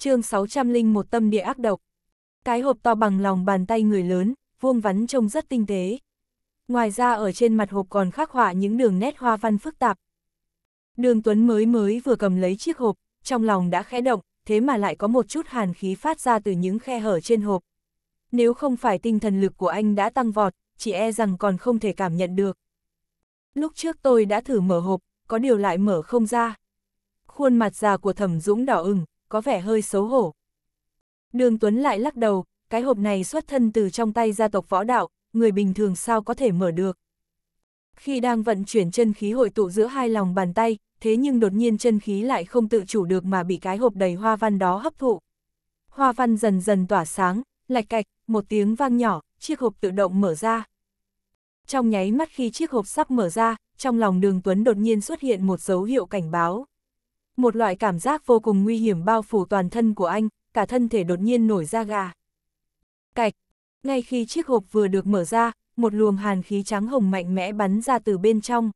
chương 601 tâm địa ác độc. Cái hộp to bằng lòng bàn tay người lớn, vuông vắn trông rất tinh tế. Ngoài ra ở trên mặt hộp còn khắc họa những đường nét hoa văn phức tạp. Đường Tuấn mới mới vừa cầm lấy chiếc hộp, trong lòng đã khẽ động, thế mà lại có một chút hàn khí phát ra từ những khe hở trên hộp. Nếu không phải tinh thần lực của anh đã tăng vọt, chỉ e rằng còn không thể cảm nhận được. Lúc trước tôi đã thử mở hộp, có điều lại mở không ra. Khuôn mặt già của thẩm dũng đỏ ửng, có vẻ hơi xấu hổ. Đường Tuấn lại lắc đầu, cái hộp này xuất thân từ trong tay gia tộc võ đạo, người bình thường sao có thể mở được. Khi đang vận chuyển chân khí hội tụ giữa hai lòng bàn tay, thế nhưng đột nhiên chân khí lại không tự chủ được mà bị cái hộp đầy hoa văn đó hấp thụ. Hoa văn dần dần tỏa sáng, lạch cạch, một tiếng vang nhỏ, chiếc hộp tự động mở ra. Trong nháy mắt khi chiếc hộp sắp mở ra, trong lòng đường Tuấn đột nhiên xuất hiện một dấu hiệu cảnh báo một loại cảm giác vô cùng nguy hiểm bao phủ toàn thân của anh, cả thân thể đột nhiên nổi da gà. Cạch, ngay khi chiếc hộp vừa được mở ra, một luồng hàn khí trắng hồng mạnh mẽ bắn ra từ bên trong.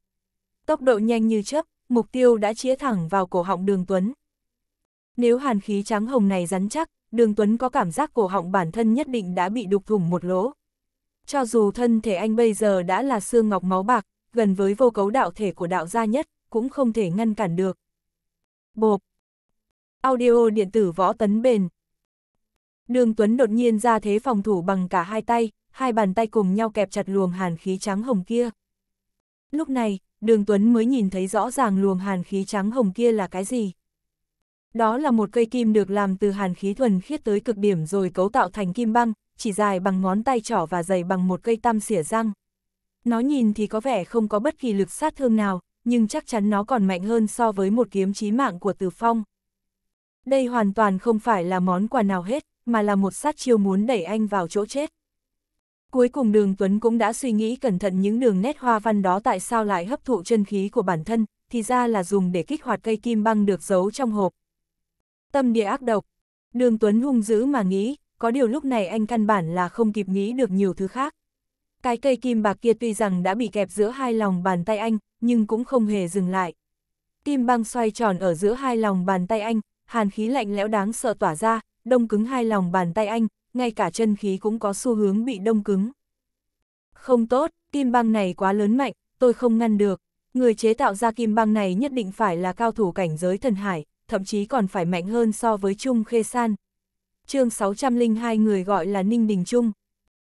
Tốc độ nhanh như chớp, mục tiêu đã chĩa thẳng vào cổ họng Đường Tuấn. Nếu hàn khí trắng hồng này rắn chắc, Đường Tuấn có cảm giác cổ họng bản thân nhất định đã bị đục thủng một lỗ. Cho dù thân thể anh bây giờ đã là xương ngọc máu bạc, gần với vô cấu đạo thể của đạo gia nhất, cũng không thể ngăn cản được. Bộp. Audio điện tử võ tấn bền. Đường Tuấn đột nhiên ra thế phòng thủ bằng cả hai tay, hai bàn tay cùng nhau kẹp chặt luồng hàn khí trắng hồng kia. Lúc này, đường Tuấn mới nhìn thấy rõ ràng luồng hàn khí trắng hồng kia là cái gì. Đó là một cây kim được làm từ hàn khí thuần khiết tới cực điểm rồi cấu tạo thành kim băng, chỉ dài bằng ngón tay trỏ và dày bằng một cây tam xỉa răng. Nó nhìn thì có vẻ không có bất kỳ lực sát thương nào, nhưng chắc chắn nó còn mạnh hơn so với một kiếm chí mạng của Từ Phong. Đây hoàn toàn không phải là món quà nào hết, mà là một sát chiêu muốn đẩy anh vào chỗ chết. Cuối cùng đường Tuấn cũng đã suy nghĩ cẩn thận những đường nét hoa văn đó tại sao lại hấp thụ chân khí của bản thân, thì ra là dùng để kích hoạt cây kim băng được giấu trong hộp. Tâm địa ác độc, đường Tuấn hung dữ mà nghĩ, có điều lúc này anh căn bản là không kịp nghĩ được nhiều thứ khác. Cái cây kim bạc kia tuy rằng đã bị kẹp giữa hai lòng bàn tay anh, nhưng cũng không hề dừng lại. Kim băng xoay tròn ở giữa hai lòng bàn tay anh, hàn khí lạnh lẽo đáng sợ tỏa ra, đông cứng hai lòng bàn tay anh, ngay cả chân khí cũng có xu hướng bị đông cứng. Không tốt, kim băng này quá lớn mạnh, tôi không ngăn được. Người chế tạo ra kim băng này nhất định phải là cao thủ cảnh giới thần hải, thậm chí còn phải mạnh hơn so với Trung Khê San. chương 602 người gọi là Ninh Đình Trung.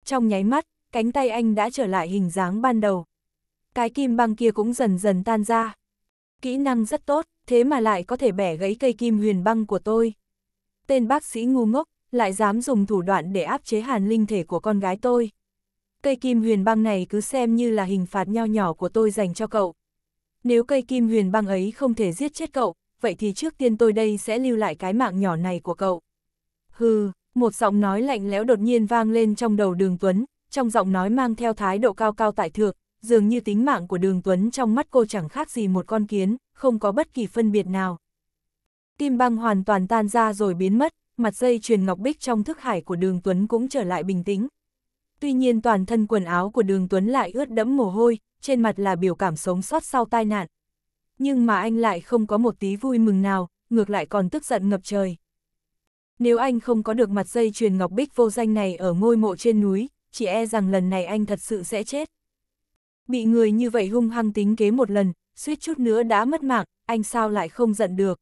Trong nháy mắt, cánh tay anh đã trở lại hình dáng ban đầu. Cái kim băng kia cũng dần dần tan ra. Kỹ năng rất tốt, thế mà lại có thể bẻ gãy cây kim huyền băng của tôi. Tên bác sĩ ngu ngốc, lại dám dùng thủ đoạn để áp chế hàn linh thể của con gái tôi. Cây kim huyền băng này cứ xem như là hình phạt nho nhỏ của tôi dành cho cậu. Nếu cây kim huyền băng ấy không thể giết chết cậu, vậy thì trước tiên tôi đây sẽ lưu lại cái mạng nhỏ này của cậu. Hừ, một giọng nói lạnh lẽo đột nhiên vang lên trong đầu đường Tuấn, trong giọng nói mang theo thái độ cao cao tại thượng, dường như tính mạng của đường Tuấn trong mắt cô chẳng khác gì một con kiến, không có bất kỳ phân biệt nào. Tim băng hoàn toàn tan ra rồi biến mất, mặt dây chuyền ngọc bích trong thức hải của đường Tuấn cũng trở lại bình tĩnh. Tuy nhiên toàn thân quần áo của đường Tuấn lại ướt đẫm mồ hôi, trên mặt là biểu cảm sống sót sau tai nạn. Nhưng mà anh lại không có một tí vui mừng nào, ngược lại còn tức giận ngập trời. Nếu anh không có được mặt dây chuyền ngọc bích vô danh này ở ngôi mộ trên núi, chỉ e rằng lần này anh thật sự sẽ chết. Bị người như vậy hung hăng tính kế một lần, suýt chút nữa đã mất mạng, anh sao lại không giận được.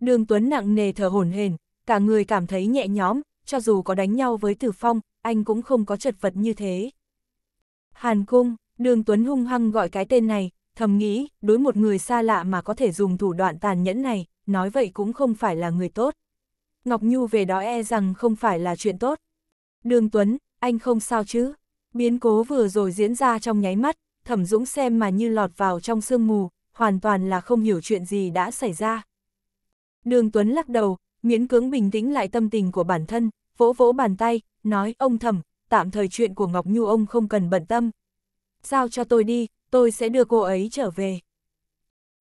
Đường Tuấn nặng nề thở hổn hển, cả người cảm thấy nhẹ nhõm, cho dù có đánh nhau với Tử Phong, anh cũng không có chật vật như thế. Hàn Cung, Đường Tuấn hung hăng gọi cái tên này, thầm nghĩ, đối một người xa lạ mà có thể dùng thủ đoạn tàn nhẫn này, nói vậy cũng không phải là người tốt. Ngọc Nhu về đó e rằng không phải là chuyện tốt. Đường Tuấn, anh không sao chứ? Biến cố vừa rồi diễn ra trong nháy mắt, thẩm dũng xem mà như lọt vào trong sương mù, hoàn toàn là không hiểu chuyện gì đã xảy ra. Đường Tuấn lắc đầu, miễn cưỡng bình tĩnh lại tâm tình của bản thân, vỗ vỗ bàn tay, nói ông thẩm, tạm thời chuyện của Ngọc Nhu ông không cần bận tâm. Giao cho tôi đi, tôi sẽ đưa cô ấy trở về.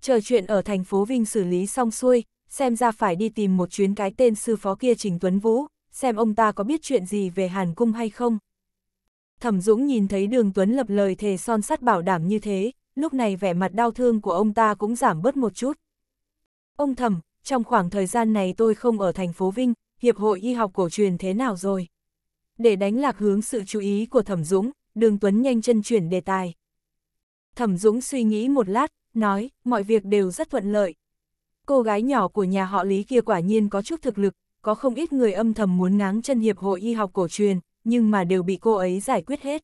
Chờ chuyện ở thành phố Vinh xử lý xong xuôi, xem ra phải đi tìm một chuyến cái tên sư phó kia Trình Tuấn Vũ, xem ông ta có biết chuyện gì về Hàn Cung hay không. Thẩm Dũng nhìn thấy Đường Tuấn lập lời thề son sắt bảo đảm như thế, lúc này vẻ mặt đau thương của ông ta cũng giảm bớt một chút. Ông Thẩm, trong khoảng thời gian này tôi không ở thành phố Vinh, Hiệp hội Y học cổ truyền thế nào rồi? Để đánh lạc hướng sự chú ý của Thẩm Dũng, Đường Tuấn nhanh chân chuyển đề tài. Thẩm Dũng suy nghĩ một lát, nói, mọi việc đều rất thuận lợi. Cô gái nhỏ của nhà họ Lý kia quả nhiên có chút thực lực, có không ít người âm thầm muốn ngáng chân Hiệp hội Y học cổ truyền, nhưng mà đều bị cô ấy giải quyết hết.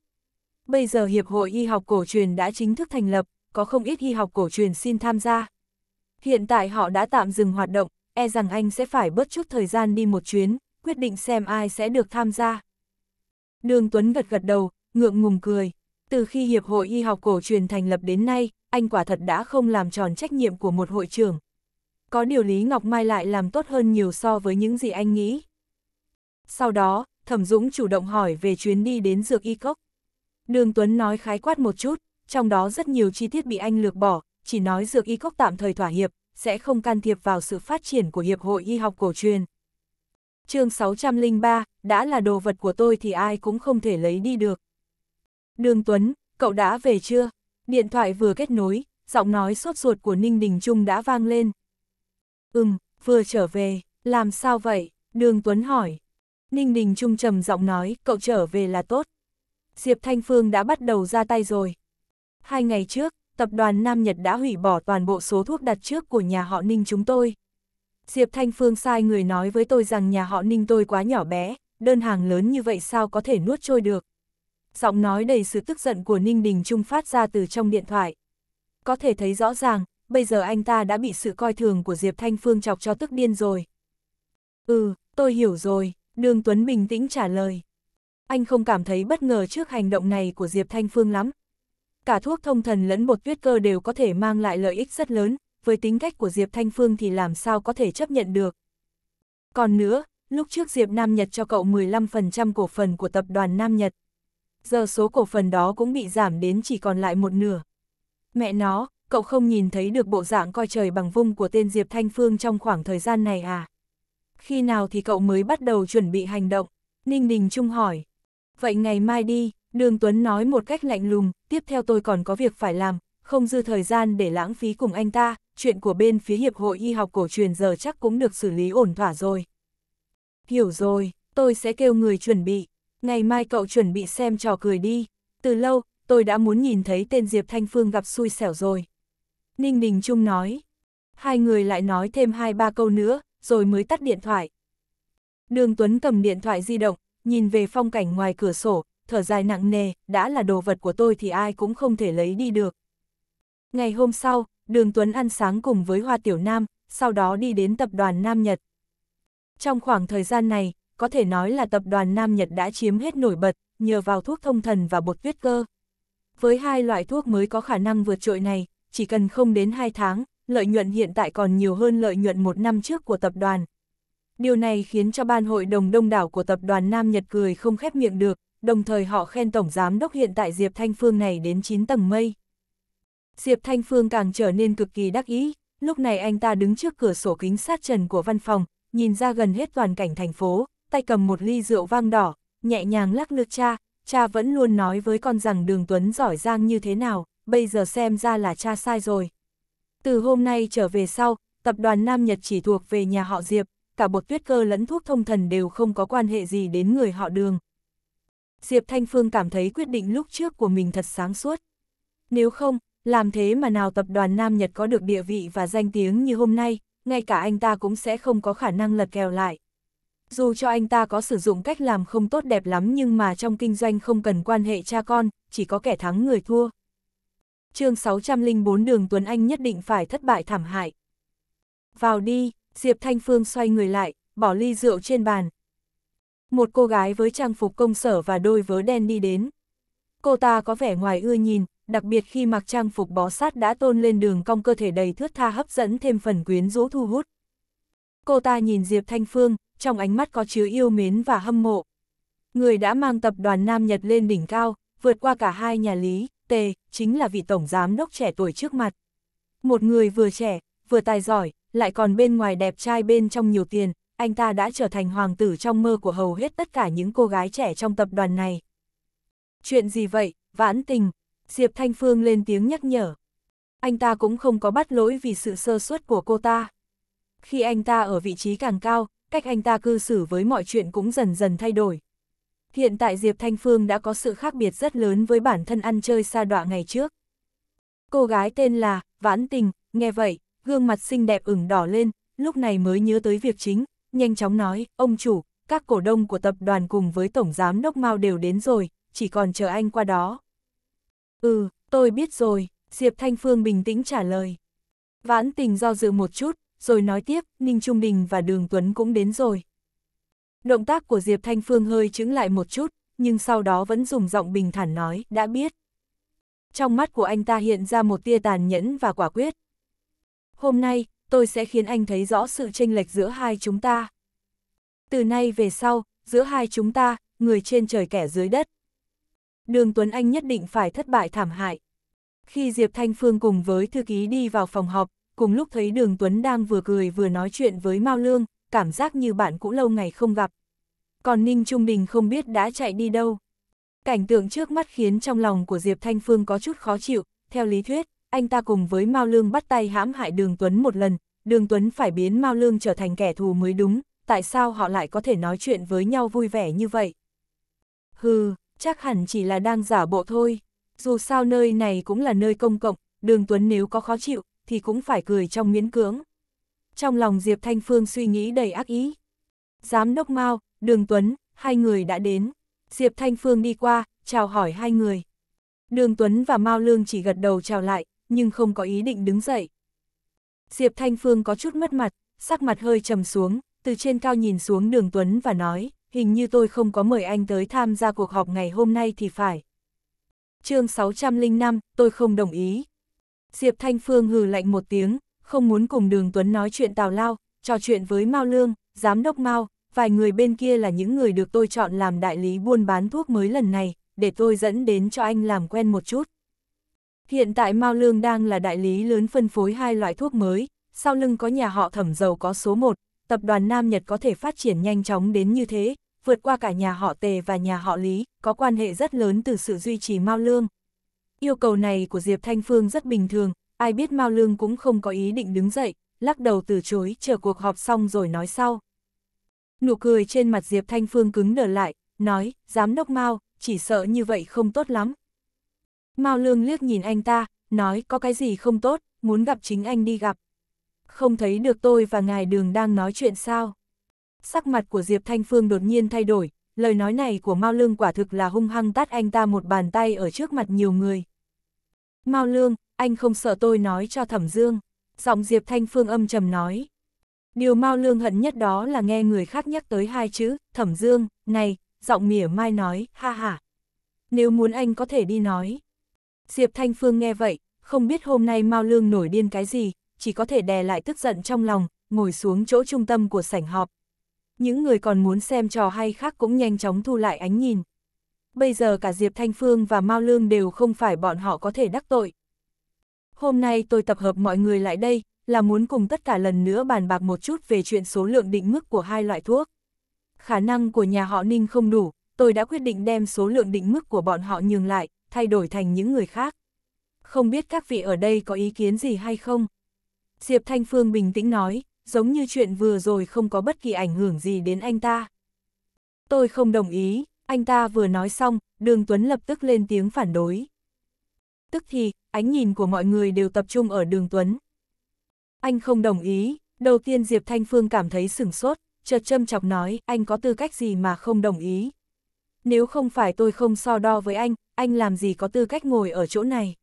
Bây giờ Hiệp hội Y học cổ truyền đã chính thức thành lập, có không ít y học cổ truyền xin tham gia. Hiện tại họ đã tạm dừng hoạt động, e rằng anh sẽ phải bớt chút thời gian đi một chuyến, quyết định xem ai sẽ được tham gia. Đường Tuấn gật gật đầu, ngượng ngùng cười. Từ khi Hiệp hội Y học cổ truyền thành lập đến nay, anh quả thật đã không làm tròn trách nhiệm của một hội trưởng có điều Lý Ngọc Mai lại làm tốt hơn nhiều so với những gì anh nghĩ. Sau đó, Thẩm Dũng chủ động hỏi về chuyến đi đến dược y cốc. Đường Tuấn nói khái quát một chút, trong đó rất nhiều chi tiết bị anh lược bỏ, chỉ nói dược y cốc tạm thời thỏa hiệp, sẽ không can thiệp vào sự phát triển của Hiệp hội Y học cổ truyền. chương 603, đã là đồ vật của tôi thì ai cũng không thể lấy đi được. Đường Tuấn, cậu đã về chưa? Điện thoại vừa kết nối, giọng nói sốt ruột của Ninh Đình Trung đã vang lên, Ừm, vừa trở về, làm sao vậy? Đường Tuấn hỏi. Ninh Đình Trung trầm giọng nói, cậu trở về là tốt. Diệp Thanh Phương đã bắt đầu ra tay rồi. Hai ngày trước, tập đoàn Nam Nhật đã hủy bỏ toàn bộ số thuốc đặt trước của nhà họ Ninh chúng tôi. Diệp Thanh Phương sai người nói với tôi rằng nhà họ Ninh tôi quá nhỏ bé, đơn hàng lớn như vậy sao có thể nuốt trôi được. Giọng nói đầy sự tức giận của Ninh Đình Trung phát ra từ trong điện thoại. Có thể thấy rõ ràng, bây giờ anh ta đã bị sự coi thường của Diệp Thanh Phương chọc cho tức điên rồi. Ừ, tôi hiểu rồi, Đường Tuấn bình tĩnh trả lời. Anh không cảm thấy bất ngờ trước hành động này của Diệp Thanh Phương lắm. Cả thuốc thông thần lẫn bột tuyết cơ đều có thể mang lại lợi ích rất lớn, với tính cách của Diệp Thanh Phương thì làm sao có thể chấp nhận được. Còn nữa, lúc trước Diệp Nam Nhật cho cậu 15% cổ phần của tập đoàn Nam Nhật. Giờ số cổ phần đó cũng bị giảm đến chỉ còn lại một nửa. Mẹ nó, cậu không nhìn thấy được bộ dạng coi trời bằng vung của tên Diệp Thanh Phương trong khoảng thời gian này à? Khi nào thì cậu mới bắt đầu chuẩn bị hành động? Ninh Đình Trung hỏi. Vậy ngày mai đi, Đường Tuấn nói một cách lạnh lùng, tiếp theo tôi còn có việc phải làm, không dư thời gian để lãng phí cùng anh ta, chuyện của bên phía Hiệp hội Y học cổ truyền giờ chắc cũng được xử lý ổn thỏa rồi. Hiểu rồi, tôi sẽ kêu người chuẩn bị, ngày mai cậu chuẩn bị xem trò cười đi. Từ lâu, tôi đã muốn nhìn thấy tên Diệp Thanh Phương gặp xui xẻo rồi. Ninh Đình Trung nói. Hai người lại nói thêm hai ba câu nữa, rồi mới tắt điện thoại. Đường Tuấn cầm điện thoại di động, nhìn về phong cảnh ngoài cửa sổ, thở dài nặng nề, đã là đồ vật của tôi thì ai cũng không thể lấy đi được. Ngày hôm sau, Đường Tuấn ăn sáng cùng với Hoa Tiểu Nam, sau đó đi đến tập đoàn Nam Nhật. Trong khoảng thời gian này, có thể nói là tập đoàn Nam Nhật đã chiếm hết nổi bật, nhờ vào thuốc thông thần và bột tuyết cơ. Với hai loại thuốc mới có khả năng vượt trội này, chỉ cần không đến 2 tháng, lợi nhuận hiện tại còn nhiều hơn lợi nhuận một năm trước của tập đoàn. Điều này khiến cho ban hội đồng đông đảo của tập đoàn Nam Nhật cười không khép miệng được, đồng thời họ khen tổng giám đốc hiện tại Diệp Thanh Phương này đến 9 tầng mây. Diệp Thanh Phương càng trở nên cực kỳ đắc ý, lúc này anh ta đứng trước cửa sổ kính sát trần của văn phòng, nhìn ra gần hết toàn cảnh thành phố, tay cầm một ly rượu vang đỏ, nhẹ nhàng lắc lư cha, cha vẫn luôn nói với con rằng Đường Tuấn giỏi giang như thế nào, bây giờ xem ra là cha sai rồi. Từ hôm nay trở về sau, tập đoàn Nam Nhật chỉ thuộc về nhà họ Diệp, cả bột tuyết cơ lẫn thuốc thông thần đều không có quan hệ gì đến người họ đường. Diệp Thanh Phương cảm thấy quyết định lúc trước của mình thật sáng suốt. Nếu không, làm thế mà nào tập đoàn Nam Nhật có được địa vị và danh tiếng như hôm nay, ngay cả anh ta cũng sẽ không có khả năng lật kèo lại. Dù cho anh ta có sử dụng cách làm không tốt đẹp lắm nhưng mà trong kinh doanh không cần quan hệ cha con, chỉ có kẻ thắng người thua chương 604 đường Tuấn Anh nhất định phải thất bại thảm hại. Vào đi, Diệp Thanh Phương xoay người lại, bỏ ly rượu trên bàn. Một cô gái với trang phục công sở và đôi vớ đen đi đến. Cô ta có vẻ ngoài ưa nhìn, đặc biệt khi mặc trang phục bó sát đã tôn lên đường cong cơ thể đầy thướt tha hấp dẫn thêm phần quyến rũ thu hút. Cô ta nhìn Diệp Thanh Phương, trong ánh mắt có chứa yêu mến và hâm mộ. Người đã mang tập đoàn Nam Nhật lên đỉnh cao, vượt qua cả hai nhà lý, tề, chính là vị tổng giám đốc trẻ tuổi trước mặt. Một người vừa trẻ, vừa tài giỏi, lại còn bên ngoài đẹp trai bên trong nhiều tiền, anh ta đã trở thành hoàng tử trong mơ của hầu hết tất cả những cô gái trẻ trong tập đoàn này. Chuyện gì vậy, vãn tình, Diệp Thanh Phương lên tiếng nhắc nhở. Anh ta cũng không có bắt lỗi vì sự sơ suất của cô ta. Khi anh ta ở vị trí càng cao, cách anh ta cư xử với mọi chuyện cũng dần dần thay đổi. Hiện tại Diệp Thanh Phương đã có sự khác biệt rất lớn với bản thân ăn chơi xa đọa ngày trước. Cô gái tên là Vãn Tình, nghe vậy, gương mặt xinh đẹp ửng đỏ lên, lúc này mới nhớ tới việc chính, nhanh chóng nói, ông chủ, các cổ đông của tập đoàn cùng với tổng giám đốc Mao đều đến rồi, chỉ còn chờ anh qua đó. Ừ, tôi biết rồi, Diệp Thanh Phương bình tĩnh trả lời. Vãn Tình do dự một chút, rồi nói tiếp, Ninh Trung Đình và Đường Tuấn cũng đến rồi, Động tác của Diệp Thanh Phương hơi chững lại một chút, nhưng sau đó vẫn dùng giọng bình thản nói, đã biết. Trong mắt của anh ta hiện ra một tia tàn nhẫn và quả quyết. Hôm nay, tôi sẽ khiến anh thấy rõ sự chênh lệch giữa hai chúng ta. Từ nay về sau, giữa hai chúng ta, người trên trời kẻ dưới đất. Đường Tuấn Anh nhất định phải thất bại thảm hại. Khi Diệp Thanh Phương cùng với thư ký đi vào phòng họp, cùng lúc thấy Đường Tuấn đang vừa cười vừa nói chuyện với Mao Lương, cảm giác như bạn cũ lâu ngày không gặp. Còn Ninh Trung Đình không biết đã chạy đi đâu. Cảnh tượng trước mắt khiến trong lòng của Diệp Thanh Phương có chút khó chịu, theo lý thuyết, anh ta cùng với Mao Lương bắt tay hãm hại Đường Tuấn một lần, Đường Tuấn phải biến Mao Lương trở thành kẻ thù mới đúng, tại sao họ lại có thể nói chuyện với nhau vui vẻ như vậy? Hừ, chắc hẳn chỉ là đang giả bộ thôi, dù sao nơi này cũng là nơi công cộng, Đường Tuấn nếu có khó chịu, thì cũng phải cười trong miễn cưỡng trong lòng Diệp Thanh Phương suy nghĩ đầy ác ý. Giám đốc Mao, Đường Tuấn, hai người đã đến. Diệp Thanh Phương đi qua, chào hỏi hai người. Đường Tuấn và Mao Lương chỉ gật đầu chào lại, nhưng không có ý định đứng dậy. Diệp Thanh Phương có chút mất mặt, sắc mặt hơi trầm xuống, từ trên cao nhìn xuống Đường Tuấn và nói, hình như tôi không có mời anh tới tham gia cuộc họp ngày hôm nay thì phải. chương 605, tôi không đồng ý. Diệp Thanh Phương hừ lạnh một tiếng, không muốn cùng đường Tuấn nói chuyện tào lao, trò chuyện với Mao Lương, giám đốc Mao, vài người bên kia là những người được tôi chọn làm đại lý buôn bán thuốc mới lần này, để tôi dẫn đến cho anh làm quen một chút. Hiện tại Mao Lương đang là đại lý lớn phân phối hai loại thuốc mới, sau lưng có nhà họ thẩm giàu có số 1, tập đoàn Nam Nhật có thể phát triển nhanh chóng đến như thế, vượt qua cả nhà họ Tề và nhà họ Lý, có quan hệ rất lớn từ sự duy trì Mao Lương. Yêu cầu này của Diệp Thanh Phương rất bình thường, ai biết Mao Lương cũng không có ý định đứng dậy, lắc đầu từ chối chờ cuộc họp xong rồi nói sau. Nụ cười trên mặt Diệp Thanh Phương cứng đờ lại, nói, dám đốc Mao, chỉ sợ như vậy không tốt lắm. Mao Lương liếc nhìn anh ta, nói có cái gì không tốt, muốn gặp chính anh đi gặp. Không thấy được tôi và ngài đường đang nói chuyện sao. Sắc mặt của Diệp Thanh Phương đột nhiên thay đổi, lời nói này của Mao Lương quả thực là hung hăng tát anh ta một bàn tay ở trước mặt nhiều người. Mao Lương, anh không sợ tôi nói cho Thẩm Dương. Giọng Diệp Thanh Phương âm trầm nói. Điều Mao Lương hận nhất đó là nghe người khác nhắc tới hai chữ, Thẩm Dương, này, giọng mỉa mai nói, ha ha. Nếu muốn anh có thể đi nói. Diệp Thanh Phương nghe vậy, không biết hôm nay Mao Lương nổi điên cái gì, chỉ có thể đè lại tức giận trong lòng, ngồi xuống chỗ trung tâm của sảnh họp. Những người còn muốn xem trò hay khác cũng nhanh chóng thu lại ánh nhìn. Bây giờ cả Diệp Thanh Phương và Mao Lương đều không phải bọn họ có thể đắc tội, hôm nay tôi tập hợp mọi người lại đây, là muốn cùng tất cả lần nữa bàn bạc một chút về chuyện số lượng định mức của hai loại thuốc. Khả năng của nhà họ Ninh không đủ, tôi đã quyết định đem số lượng định mức của bọn họ nhường lại, thay đổi thành những người khác. Không biết các vị ở đây có ý kiến gì hay không? Diệp Thanh Phương bình tĩnh nói, giống như chuyện vừa rồi không có bất kỳ ảnh hưởng gì đến anh ta. Tôi không đồng ý, anh ta vừa nói xong, Đường Tuấn lập tức lên tiếng phản đối. Tức thì, ánh nhìn của mọi người đều tập trung ở đường Tuấn. Anh không đồng ý, đầu tiên Diệp Thanh Phương cảm thấy sửng sốt, chợt châm chọc nói anh có tư cách gì mà không đồng ý. Nếu không phải tôi không so đo với anh, anh làm gì có tư cách ngồi ở chỗ này.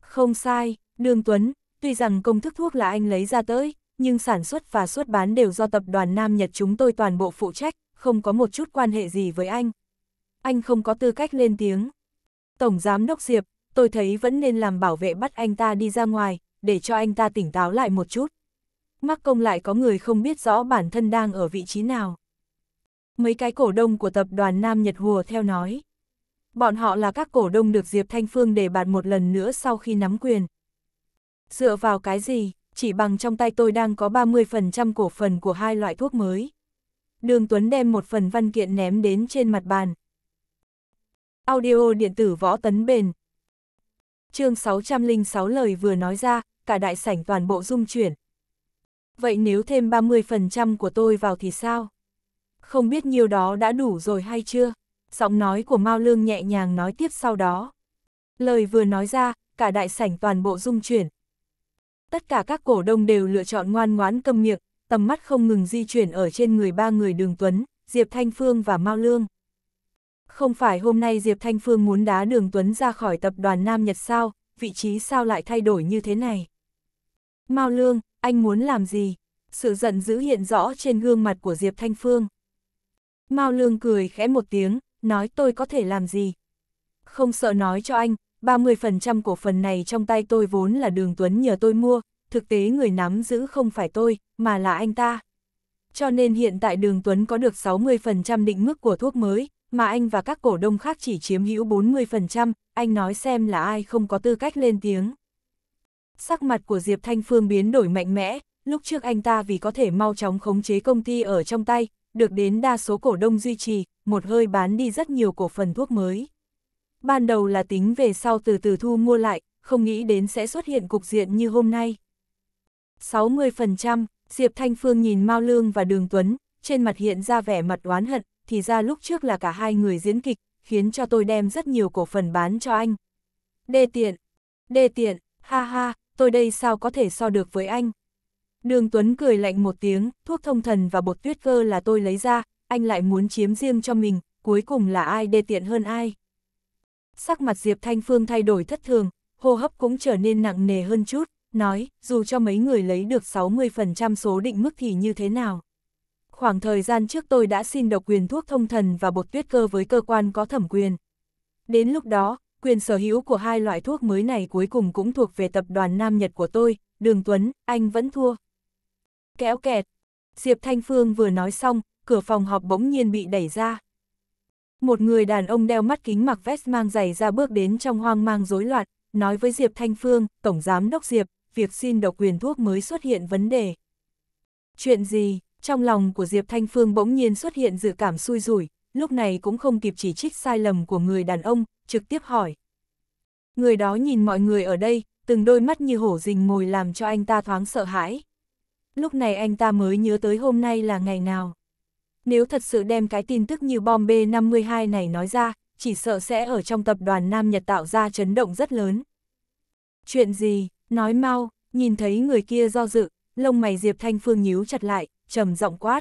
Không sai, đường Tuấn, tuy rằng công thức thuốc là anh lấy ra tới, nhưng sản xuất và xuất bán đều do tập đoàn Nam Nhật chúng tôi toàn bộ phụ trách, không có một chút quan hệ gì với anh. Anh không có tư cách lên tiếng. Tổng Giám Đốc Diệp, tôi thấy vẫn nên làm bảo vệ bắt anh ta đi ra ngoài, để cho anh ta tỉnh táo lại một chút. Mắc công lại có người không biết rõ bản thân đang ở vị trí nào. Mấy cái cổ đông của tập đoàn Nam Nhật Hùa theo nói. Bọn họ là các cổ đông được Diệp Thanh Phương đề bạt một lần nữa sau khi nắm quyền. Dựa vào cái gì, chỉ bằng trong tay tôi đang có 30% cổ phần của hai loại thuốc mới. Đường Tuấn đem một phần văn kiện ném đến trên mặt bàn. Audio điện tử võ tấn bền, chương 606 lời vừa nói ra, cả đại sảnh toàn bộ rung chuyển. Vậy nếu thêm 30% của tôi vào thì sao? Không biết nhiều đó đã đủ rồi hay chưa? Giọng nói của Mao Lương nhẹ nhàng nói tiếp sau đó. Lời vừa nói ra, cả đại sảnh toàn bộ rung chuyển. Tất cả các cổ đông đều lựa chọn ngoan ngoãn câm miệng, tầm mắt không ngừng di chuyển ở trên người ba người Đường Tuấn, Diệp Thanh Phương và Mao Lương. Không phải hôm nay Diệp Thanh Phương muốn đá Đường Tuấn ra khỏi tập đoàn Nam Nhật sao, vị trí sao lại thay đổi như thế này? Mao Lương, anh muốn làm gì? Sự giận dữ hiện rõ trên gương mặt của Diệp Thanh Phương. Mao Lương cười khẽ một tiếng, nói tôi có thể làm gì? Không sợ nói cho anh, 30% cổ phần này trong tay tôi vốn là Đường Tuấn nhờ tôi mua, thực tế người nắm giữ không phải tôi, mà là anh ta. Cho nên hiện tại Đường Tuấn có được 60% định mức của thuốc mới, mà anh và các cổ đông khác chỉ chiếm hữu 40%, anh nói xem là ai không có tư cách lên tiếng. Sắc mặt của Diệp Thanh Phương biến đổi mạnh mẽ, lúc trước anh ta vì có thể mau chóng khống chế công ty ở trong tay, được đến đa số cổ đông duy trì, một hơi bán đi rất nhiều cổ phần thuốc mới. Ban đầu là tính về sau từ từ thu mua lại, không nghĩ đến sẽ xuất hiện cục diện như hôm nay. 60%, Diệp Thanh Phương nhìn Mao Lương và Đường Tuấn, trên mặt hiện ra vẻ mặt oán hận, thì ra lúc trước là cả hai người diễn kịch, khiến cho tôi đem rất nhiều cổ phần bán cho anh. Đê tiện, đê tiện, ha ha, tôi đây sao có thể so được với anh. Đường Tuấn cười lạnh một tiếng, thuốc thông thần và bột tuyết cơ là tôi lấy ra, anh lại muốn chiếm riêng cho mình, cuối cùng là ai đê tiện hơn ai. Sắc mặt Diệp Thanh Phương thay đổi thất thường, hô hấp cũng trở nên nặng nề hơn chút, nói, dù cho mấy người lấy được 60% số định mức thì như thế nào khoảng thời gian trước tôi đã xin độc quyền thuốc thông thần và bột tuyết cơ với cơ quan có thẩm quyền. Đến lúc đó, quyền sở hữu của hai loại thuốc mới này cuối cùng cũng thuộc về tập đoàn Nam Nhật của tôi, Đường Tuấn, anh vẫn thua. Kéo kẹt. Diệp Thanh Phương vừa nói xong, cửa phòng họp bỗng nhiên bị đẩy ra. Một người đàn ông đeo mắt kính mặc vest mang giày ra bước đến trong hoang mang rối loạn, nói với Diệp Thanh Phương, Tổng Giám Đốc Diệp, việc xin độc quyền thuốc mới xuất hiện vấn đề. Chuyện gì? Trong lòng của Diệp Thanh Phương bỗng nhiên xuất hiện dự cảm xui rủi, lúc này cũng không kịp chỉ trích sai lầm của người đàn ông, trực tiếp hỏi. Người đó nhìn mọi người ở đây, từng đôi mắt như hổ rình mồi làm cho anh ta thoáng sợ hãi. Lúc này anh ta mới nhớ tới hôm nay là ngày nào. Nếu thật sự đem cái tin tức như bom B-52 này nói ra, chỉ sợ sẽ ở trong tập đoàn Nam Nhật tạo ra chấn động rất lớn. Chuyện gì, nói mau, nhìn thấy người kia do dự, lông mày Diệp Thanh Phương nhíu chặt lại, trầm giọng quát.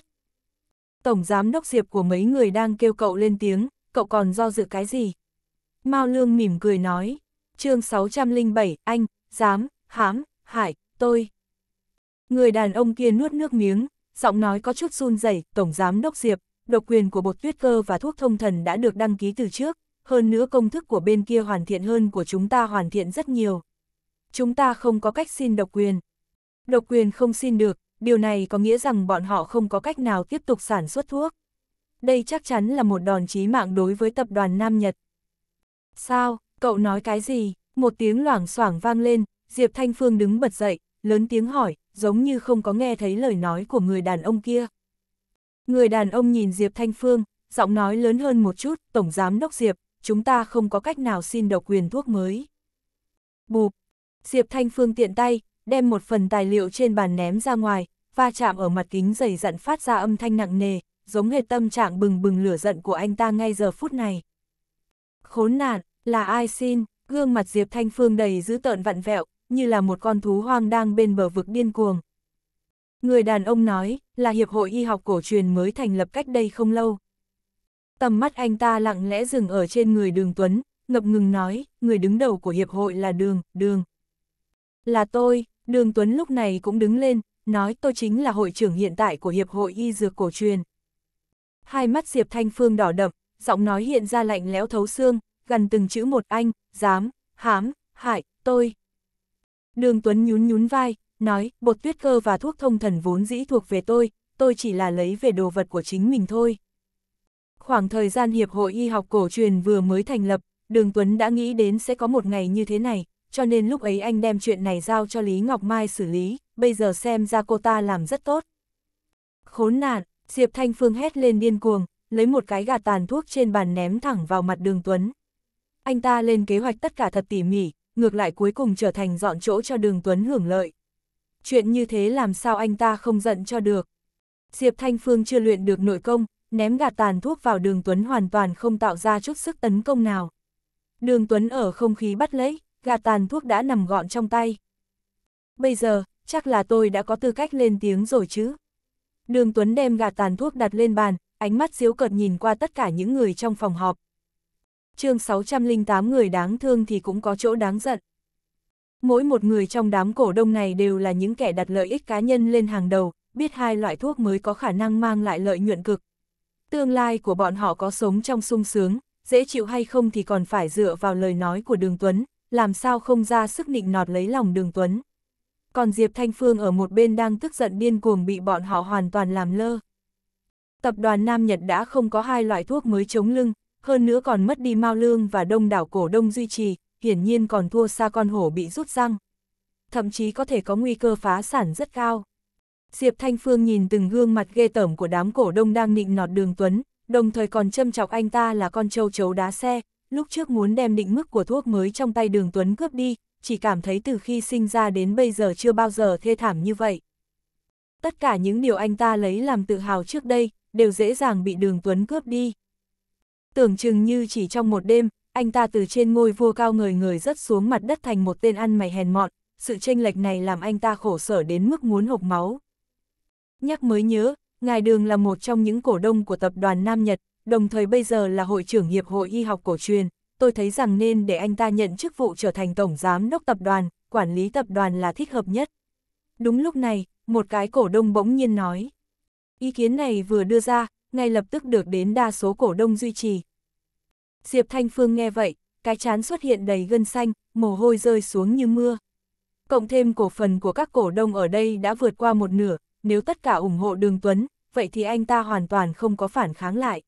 Tổng giám đốc diệp của mấy người đang kêu cậu lên tiếng, cậu còn do dự cái gì? Mao Lương mỉm cười nói, chương 607, anh, dám, hám, hải, tôi. Người đàn ông kia nuốt nước miếng, giọng nói có chút run rẩy Tổng Giám Đốc Diệp, độc quyền của bột tuyết cơ và thuốc thông thần đã được đăng ký từ trước, hơn nữa công thức của bên kia hoàn thiện hơn của chúng ta hoàn thiện rất nhiều. Chúng ta không có cách xin độc quyền. Độc quyền không xin được, điều này có nghĩa rằng bọn họ không có cách nào tiếp tục sản xuất thuốc. Đây chắc chắn là một đòn chí mạng đối với tập đoàn Nam Nhật. Sao, cậu nói cái gì? Một tiếng loảng xoảng vang lên, Diệp Thanh Phương đứng bật dậy, lớn tiếng hỏi, giống như không có nghe thấy lời nói của người đàn ông kia. Người đàn ông nhìn Diệp Thanh Phương, giọng nói lớn hơn một chút, Tổng Giám Đốc Diệp, chúng ta không có cách nào xin độc quyền thuốc mới. Bụp! Diệp Thanh Phương tiện tay, đem một phần tài liệu trên bàn ném ra ngoài, va chạm ở mặt kính dày dặn phát ra âm thanh nặng nề, giống hệt tâm trạng bừng bừng lửa giận của anh ta ngay giờ phút này. Khốn nạn, là ai xin, gương mặt Diệp Thanh Phương đầy dữ tợn vặn vẹo, như là một con thú hoang đang bên bờ vực điên cuồng. Người đàn ông nói, là Hiệp hội Y học cổ truyền mới thành lập cách đây không lâu. Tầm mắt anh ta lặng lẽ dừng ở trên người đường Tuấn, ngập ngừng nói, người đứng đầu của Hiệp hội là đường, đường. Là tôi, Đường Tuấn lúc này cũng đứng lên, nói tôi chính là hội trưởng hiện tại của Hiệp hội Y Dược Cổ truyền. Hai mắt Diệp Thanh Phương đỏ đậm, giọng nói hiện ra lạnh lẽo thấu xương, gần từng chữ một anh, dám, hám, hại, tôi. Đường Tuấn nhún nhún vai, nói, bột tuyết cơ và thuốc thông thần vốn dĩ thuộc về tôi, tôi chỉ là lấy về đồ vật của chính mình thôi. Khoảng thời gian Hiệp hội Y học cổ truyền vừa mới thành lập, Đường Tuấn đã nghĩ đến sẽ có một ngày như thế này, cho nên lúc ấy anh đem chuyện này giao cho Lý Ngọc Mai xử lý, bây giờ xem ra cô ta làm rất tốt. Khốn nạn, Diệp Thanh Phương hét lên điên cuồng, lấy một cái gạt tàn thuốc trên bàn ném thẳng vào mặt đường Tuấn. Anh ta lên kế hoạch tất cả thật tỉ mỉ, ngược lại cuối cùng trở thành dọn chỗ cho đường Tuấn hưởng lợi. Chuyện như thế làm sao anh ta không giận cho được. Diệp Thanh Phương chưa luyện được nội công, ném gạt tàn thuốc vào đường Tuấn hoàn toàn không tạo ra chút sức tấn công nào. Đường Tuấn ở không khí bắt lấy, gạt tàn thuốc đã nằm gọn trong tay. Bây giờ, chắc là tôi đã có tư cách lên tiếng rồi chứ. Đường Tuấn đem gạt tàn thuốc đặt lên bàn, ánh mắt diếu cợt nhìn qua tất cả những người trong phòng họp. chương 608 người đáng thương thì cũng có chỗ đáng giận. Mỗi một người trong đám cổ đông này đều là những kẻ đặt lợi ích cá nhân lên hàng đầu, biết hai loại thuốc mới có khả năng mang lại lợi nhuận cực. Tương lai của bọn họ có sống trong sung sướng, dễ chịu hay không thì còn phải dựa vào lời nói của Đường Tuấn, làm sao không ra sức nịnh nọt lấy lòng đường Tuấn. Còn Diệp Thanh Phương ở một bên đang tức giận điên cuồng bị bọn họ hoàn toàn làm lơ. Tập đoàn Nam Nhật đã không có hai loại thuốc mới chống lưng, hơn nữa còn mất đi Mao Lương và đông đảo cổ đông duy trì, hiển nhiên còn thua xa con hổ bị rút răng. Thậm chí có thể có nguy cơ phá sản rất cao. Diệp Thanh Phương nhìn từng gương mặt ghê tởm của đám cổ đông đang nịnh nọt đường Tuấn, đồng thời còn châm chọc anh ta là con trâu chấu đá xe, lúc trước muốn đem định mức của thuốc mới trong tay đường Tuấn cướp đi, chỉ cảm thấy từ khi sinh ra đến bây giờ chưa bao giờ thê thảm như vậy. Tất cả những điều anh ta lấy làm tự hào trước đây, đều dễ dàng bị đường Tuấn cướp đi. Tưởng chừng như chỉ trong một đêm, anh ta từ trên ngôi vua cao người người rất xuống mặt đất thành một tên ăn mày hèn mọn, sự chênh lệch này làm anh ta khổ sở đến mức muốn hộc máu. Nhắc mới nhớ, Ngài Đường là một trong những cổ đông của tập đoàn Nam Nhật, đồng thời bây giờ là hội trưởng Hiệp hội Y học cổ truyền, tôi thấy rằng nên để anh ta nhận chức vụ trở thành tổng giám đốc tập đoàn, quản lý tập đoàn là thích hợp nhất. Đúng lúc này, một cái cổ đông bỗng nhiên nói. Ý kiến này vừa đưa ra, ngay lập tức được đến đa số cổ đông duy trì. Diệp Thanh Phương nghe vậy, cái chán xuất hiện đầy gân xanh, mồ hôi rơi xuống như mưa. Cộng thêm cổ phần của các cổ đông ở đây đã vượt qua một nửa, nếu tất cả ủng hộ Đường Tuấn, vậy thì anh ta hoàn toàn không có phản kháng lại.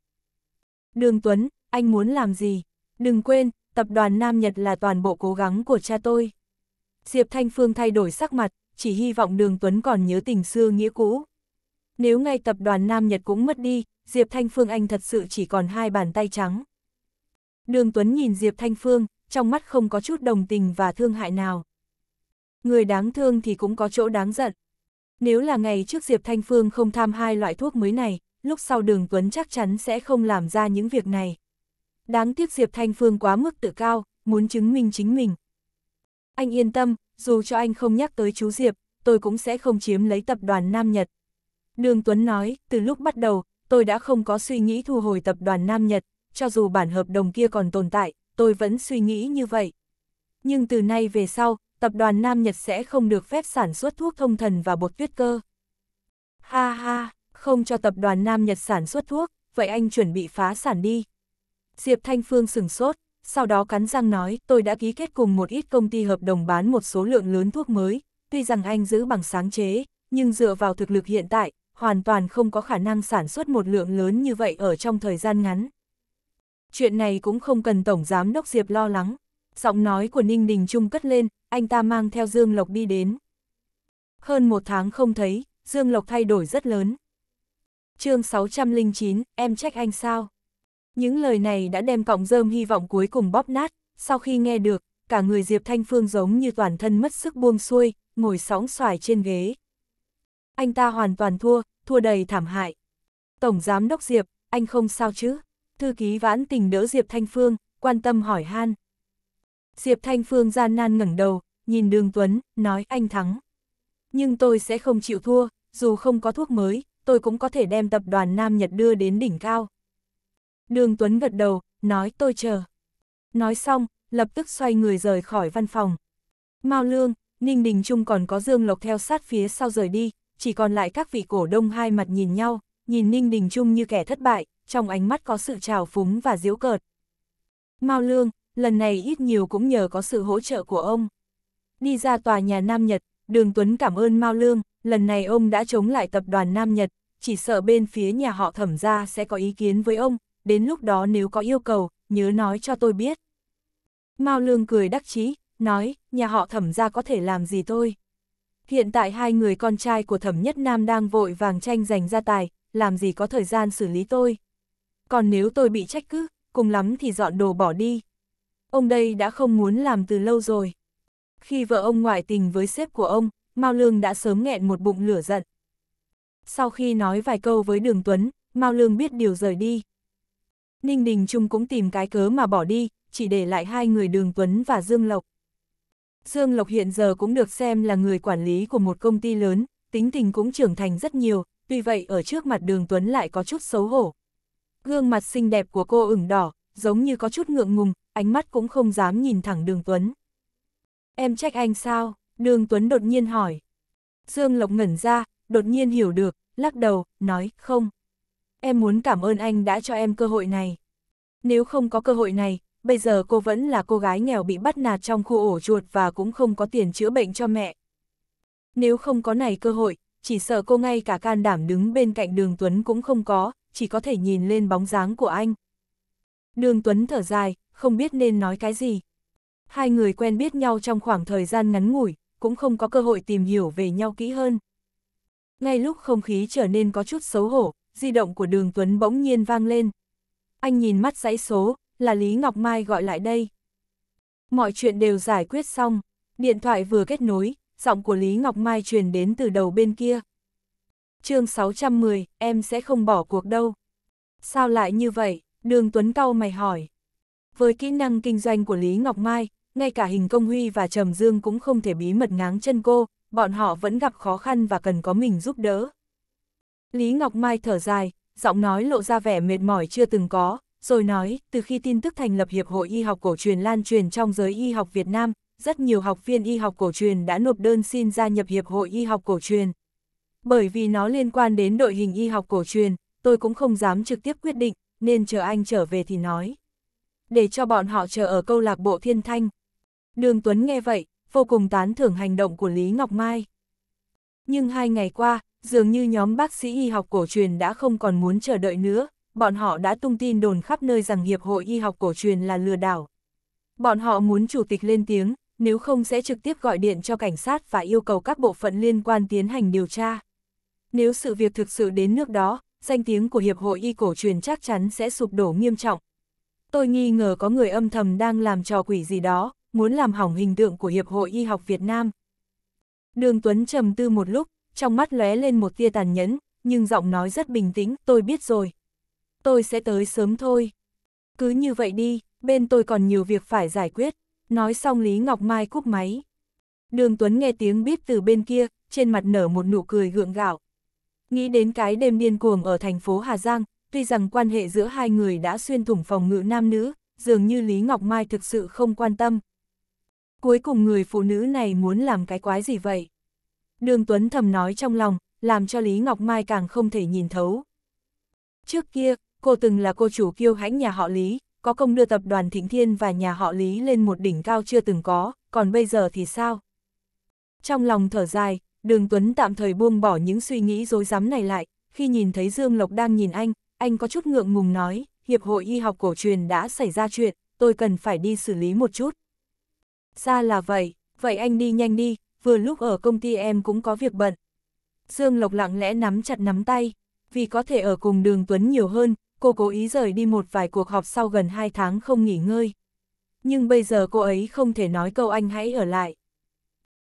Đường Tuấn, anh muốn làm gì? Đừng quên, tập đoàn Nam Nhật là toàn bộ cố gắng của cha tôi. Diệp Thanh Phương thay đổi sắc mặt, chỉ hy vọng Đường Tuấn còn nhớ tình xưa nghĩa cũ. Nếu ngay tập đoàn Nam Nhật cũng mất đi, Diệp Thanh Phương anh thật sự chỉ còn hai bàn tay trắng. Đường Tuấn nhìn Diệp Thanh Phương, trong mắt không có chút đồng tình và thương hại nào. Người đáng thương thì cũng có chỗ đáng giận. Nếu là ngày trước Diệp Thanh Phương không tham hai loại thuốc mới này, lúc sau đường Tuấn chắc chắn sẽ không làm ra những việc này. Đáng tiếc Diệp Thanh Phương quá mức tự cao, muốn chứng minh chính mình. Anh yên tâm, dù cho anh không nhắc tới chú Diệp, tôi cũng sẽ không chiếm lấy tập đoàn Nam Nhật. Đường Tuấn nói, từ lúc bắt đầu, tôi đã không có suy nghĩ thu hồi tập đoàn Nam Nhật, cho dù bản hợp đồng kia còn tồn tại, tôi vẫn suy nghĩ như vậy. Nhưng từ nay về sau, tập đoàn Nam Nhật sẽ không được phép sản xuất thuốc thông thần và bột tuyết cơ. Ha ha! không cho tập đoàn Nam Nhật sản xuất thuốc, vậy anh chuẩn bị phá sản đi. Diệp Thanh Phương sừng sốt, sau đó cắn răng nói, tôi đã ký kết cùng một ít công ty hợp đồng bán một số lượng lớn thuốc mới, tuy rằng anh giữ bằng sáng chế, nhưng dựa vào thực lực hiện tại, hoàn toàn không có khả năng sản xuất một lượng lớn như vậy ở trong thời gian ngắn. Chuyện này cũng không cần Tổng Giám Đốc Diệp lo lắng, giọng nói của Ninh Đình Trung cất lên, anh ta mang theo Dương Lộc đi đến. Hơn một tháng không thấy, Dương Lộc thay đổi rất lớn chương 609, em trách anh sao? Những lời này đã đem cọng rơm hy vọng cuối cùng bóp nát, sau khi nghe được, cả người Diệp Thanh Phương giống như toàn thân mất sức buông xuôi, ngồi sóng xoài trên ghế. Anh ta hoàn toàn thua, thua đầy thảm hại. Tổng Giám Đốc Diệp, anh không sao chứ? Thư ký vãn tình đỡ Diệp Thanh Phương, quan tâm hỏi han. Diệp Thanh Phương gian nan ngẩng đầu, nhìn Đường Tuấn, nói anh thắng. Nhưng tôi sẽ không chịu thua, dù không có thuốc mới, tôi cũng có thể đem tập đoàn Nam Nhật đưa đến đỉnh cao. Đường Tuấn gật đầu, nói tôi chờ. Nói xong, lập tức xoay người rời khỏi văn phòng. Mao Lương, Ninh Đình Trung còn có Dương Lộc theo sát phía sau rời đi, chỉ còn lại các vị cổ đông hai mặt nhìn nhau, nhìn Ninh Đình Trung như kẻ thất bại, trong ánh mắt có sự trào phúng và diễu cợt. Mao Lương, lần này ít nhiều cũng nhờ có sự hỗ trợ của ông. Đi ra tòa nhà Nam Nhật, Đường Tuấn cảm ơn Mao Lương, lần này ông đã chống lại tập đoàn Nam Nhật, chỉ sợ bên phía nhà họ thẩm ra sẽ có ý kiến với ông, đến lúc đó nếu có yêu cầu, nhớ nói cho tôi biết. Mao Lương cười đắc chí, nói, nhà họ thẩm ra có thể làm gì tôi. Hiện tại hai người con trai của thẩm nhất nam đang vội vàng tranh giành gia tài, làm gì có thời gian xử lý tôi. Còn nếu tôi bị trách cứ, cùng lắm thì dọn đồ bỏ đi. Ông đây đã không muốn làm từ lâu rồi. Khi vợ ông ngoại tình với sếp của ông, Mao Lương đã sớm nghẹn một bụng lửa giận. Sau khi nói vài câu với Đường Tuấn, Mao Lương biết điều rời đi. Ninh Đình Trung cũng tìm cái cớ mà bỏ đi, chỉ để lại hai người Đường Tuấn và Dương Lộc. Dương Lộc hiện giờ cũng được xem là người quản lý của một công ty lớn, tính tình cũng trưởng thành rất nhiều, tuy vậy ở trước mặt Đường Tuấn lại có chút xấu hổ. Gương mặt xinh đẹp của cô ửng đỏ, giống như có chút ngượng ngùng, ánh mắt cũng không dám nhìn thẳng Đường Tuấn. Em trách anh sao? Đường Tuấn đột nhiên hỏi. Dương Lộc ngẩn ra, đột nhiên hiểu được, lắc đầu, nói, không. Em muốn cảm ơn anh đã cho em cơ hội này. Nếu không có cơ hội này, bây giờ cô vẫn là cô gái nghèo bị bắt nạt trong khu ổ chuột và cũng không có tiền chữa bệnh cho mẹ. Nếu không có này cơ hội, chỉ sợ cô ngay cả can đảm đứng bên cạnh đường Tuấn cũng không có, chỉ có thể nhìn lên bóng dáng của anh. Đường Tuấn thở dài, không biết nên nói cái gì. Hai người quen biết nhau trong khoảng thời gian ngắn ngủi, cũng không có cơ hội tìm hiểu về nhau kỹ hơn. Ngay lúc không khí trở nên có chút xấu hổ, di động của đường Tuấn bỗng nhiên vang lên. Anh nhìn mắt dãy số, là Lý Ngọc Mai gọi lại đây. Mọi chuyện đều giải quyết xong, điện thoại vừa kết nối, giọng của Lý Ngọc Mai truyền đến từ đầu bên kia. chương 610, em sẽ không bỏ cuộc đâu. Sao lại như vậy? Đường Tuấn cau mày hỏi. Với kỹ năng kinh doanh của Lý Ngọc Mai, ngay cả hình công huy và Trầm Dương cũng không thể bí mật ngáng chân cô, bọn họ vẫn gặp khó khăn và cần có mình giúp đỡ. Lý Ngọc Mai thở dài, giọng nói lộ ra vẻ mệt mỏi chưa từng có, rồi nói, từ khi tin tức thành lập Hiệp hội Y học cổ truyền lan truyền trong giới y học Việt Nam, rất nhiều học viên y học cổ truyền đã nộp đơn xin gia nhập Hiệp hội Y học cổ truyền. Bởi vì nó liên quan đến đội hình y học cổ truyền, tôi cũng không dám trực tiếp quyết định, nên chờ anh trở về thì nói. Để cho bọn họ chờ ở câu lạc bộ Thiên Thanh, Đường Tuấn nghe vậy, vô cùng tán thưởng hành động của Lý Ngọc Mai. Nhưng hai ngày qua, dường như nhóm bác sĩ y học cổ truyền đã không còn muốn chờ đợi nữa, bọn họ đã tung tin đồn khắp nơi rằng Hiệp hội Y học cổ truyền là lừa đảo. Bọn họ muốn chủ tịch lên tiếng, nếu không sẽ trực tiếp gọi điện cho cảnh sát và yêu cầu các bộ phận liên quan tiến hành điều tra. Nếu sự việc thực sự đến nước đó, danh tiếng của Hiệp hội Y cổ truyền chắc chắn sẽ sụp đổ nghiêm trọng. Tôi nghi ngờ có người âm thầm đang làm trò quỷ gì đó, muốn làm hỏng hình tượng của Hiệp hội Y học Việt Nam. Đường Tuấn trầm tư một lúc, trong mắt lóe lên một tia tàn nhẫn, nhưng giọng nói rất bình tĩnh, tôi biết rồi. Tôi sẽ tới sớm thôi. Cứ như vậy đi, bên tôi còn nhiều việc phải giải quyết. Nói xong Lý Ngọc Mai cúp máy. Đường Tuấn nghe tiếng bíp từ bên kia, trên mặt nở một nụ cười gượng gạo. Nghĩ đến cái đêm điên cuồng ở thành phố Hà Giang, tuy rằng quan hệ giữa hai người đã xuyên thủng phòng ngự nam nữ, dường như Lý Ngọc Mai thực sự không quan tâm cuối cùng người phụ nữ này muốn làm cái quái gì vậy? Đường Tuấn thầm nói trong lòng, làm cho Lý Ngọc Mai càng không thể nhìn thấu. Trước kia, cô từng là cô chủ kiêu hãnh nhà họ Lý, có công đưa tập đoàn Thịnh Thiên và nhà họ Lý lên một đỉnh cao chưa từng có, còn bây giờ thì sao? Trong lòng thở dài, Đường Tuấn tạm thời buông bỏ những suy nghĩ dối rắm này lại, khi nhìn thấy Dương Lộc đang nhìn anh, anh có chút ngượng ngùng nói, Hiệp hội Y học cổ truyền đã xảy ra chuyện, tôi cần phải đi xử lý một chút. Ra là vậy, vậy anh đi nhanh đi, vừa lúc ở công ty em cũng có việc bận. Dương Lộc lặng lẽ nắm chặt nắm tay, vì có thể ở cùng đường Tuấn nhiều hơn, cô cố ý rời đi một vài cuộc họp sau gần hai tháng không nghỉ ngơi. Nhưng bây giờ cô ấy không thể nói câu anh hãy ở lại.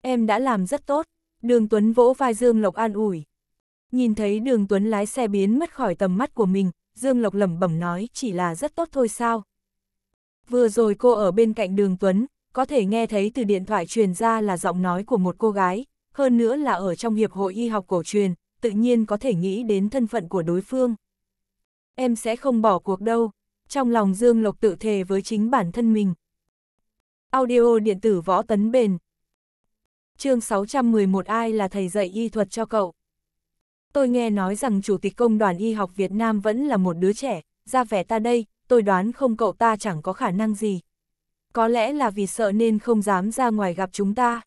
Em đã làm rất tốt, đường Tuấn vỗ vai Dương Lộc an ủi. Nhìn thấy đường Tuấn lái xe biến mất khỏi tầm mắt của mình, Dương Lộc lẩm bẩm nói chỉ là rất tốt thôi sao. Vừa rồi cô ở bên cạnh đường Tuấn, có thể nghe thấy từ điện thoại truyền ra là giọng nói của một cô gái, hơn nữa là ở trong Hiệp hội Y học cổ truyền, tự nhiên có thể nghĩ đến thân phận của đối phương. Em sẽ không bỏ cuộc đâu, trong lòng Dương Lộc tự thề với chính bản thân mình. Audio điện tử võ tấn bền chương 611 ai là thầy dạy y thuật cho cậu? Tôi nghe nói rằng Chủ tịch Công đoàn Y học Việt Nam vẫn là một đứa trẻ, ra vẻ ta đây, tôi đoán không cậu ta chẳng có khả năng gì có lẽ là vì sợ nên không dám ra ngoài gặp chúng ta.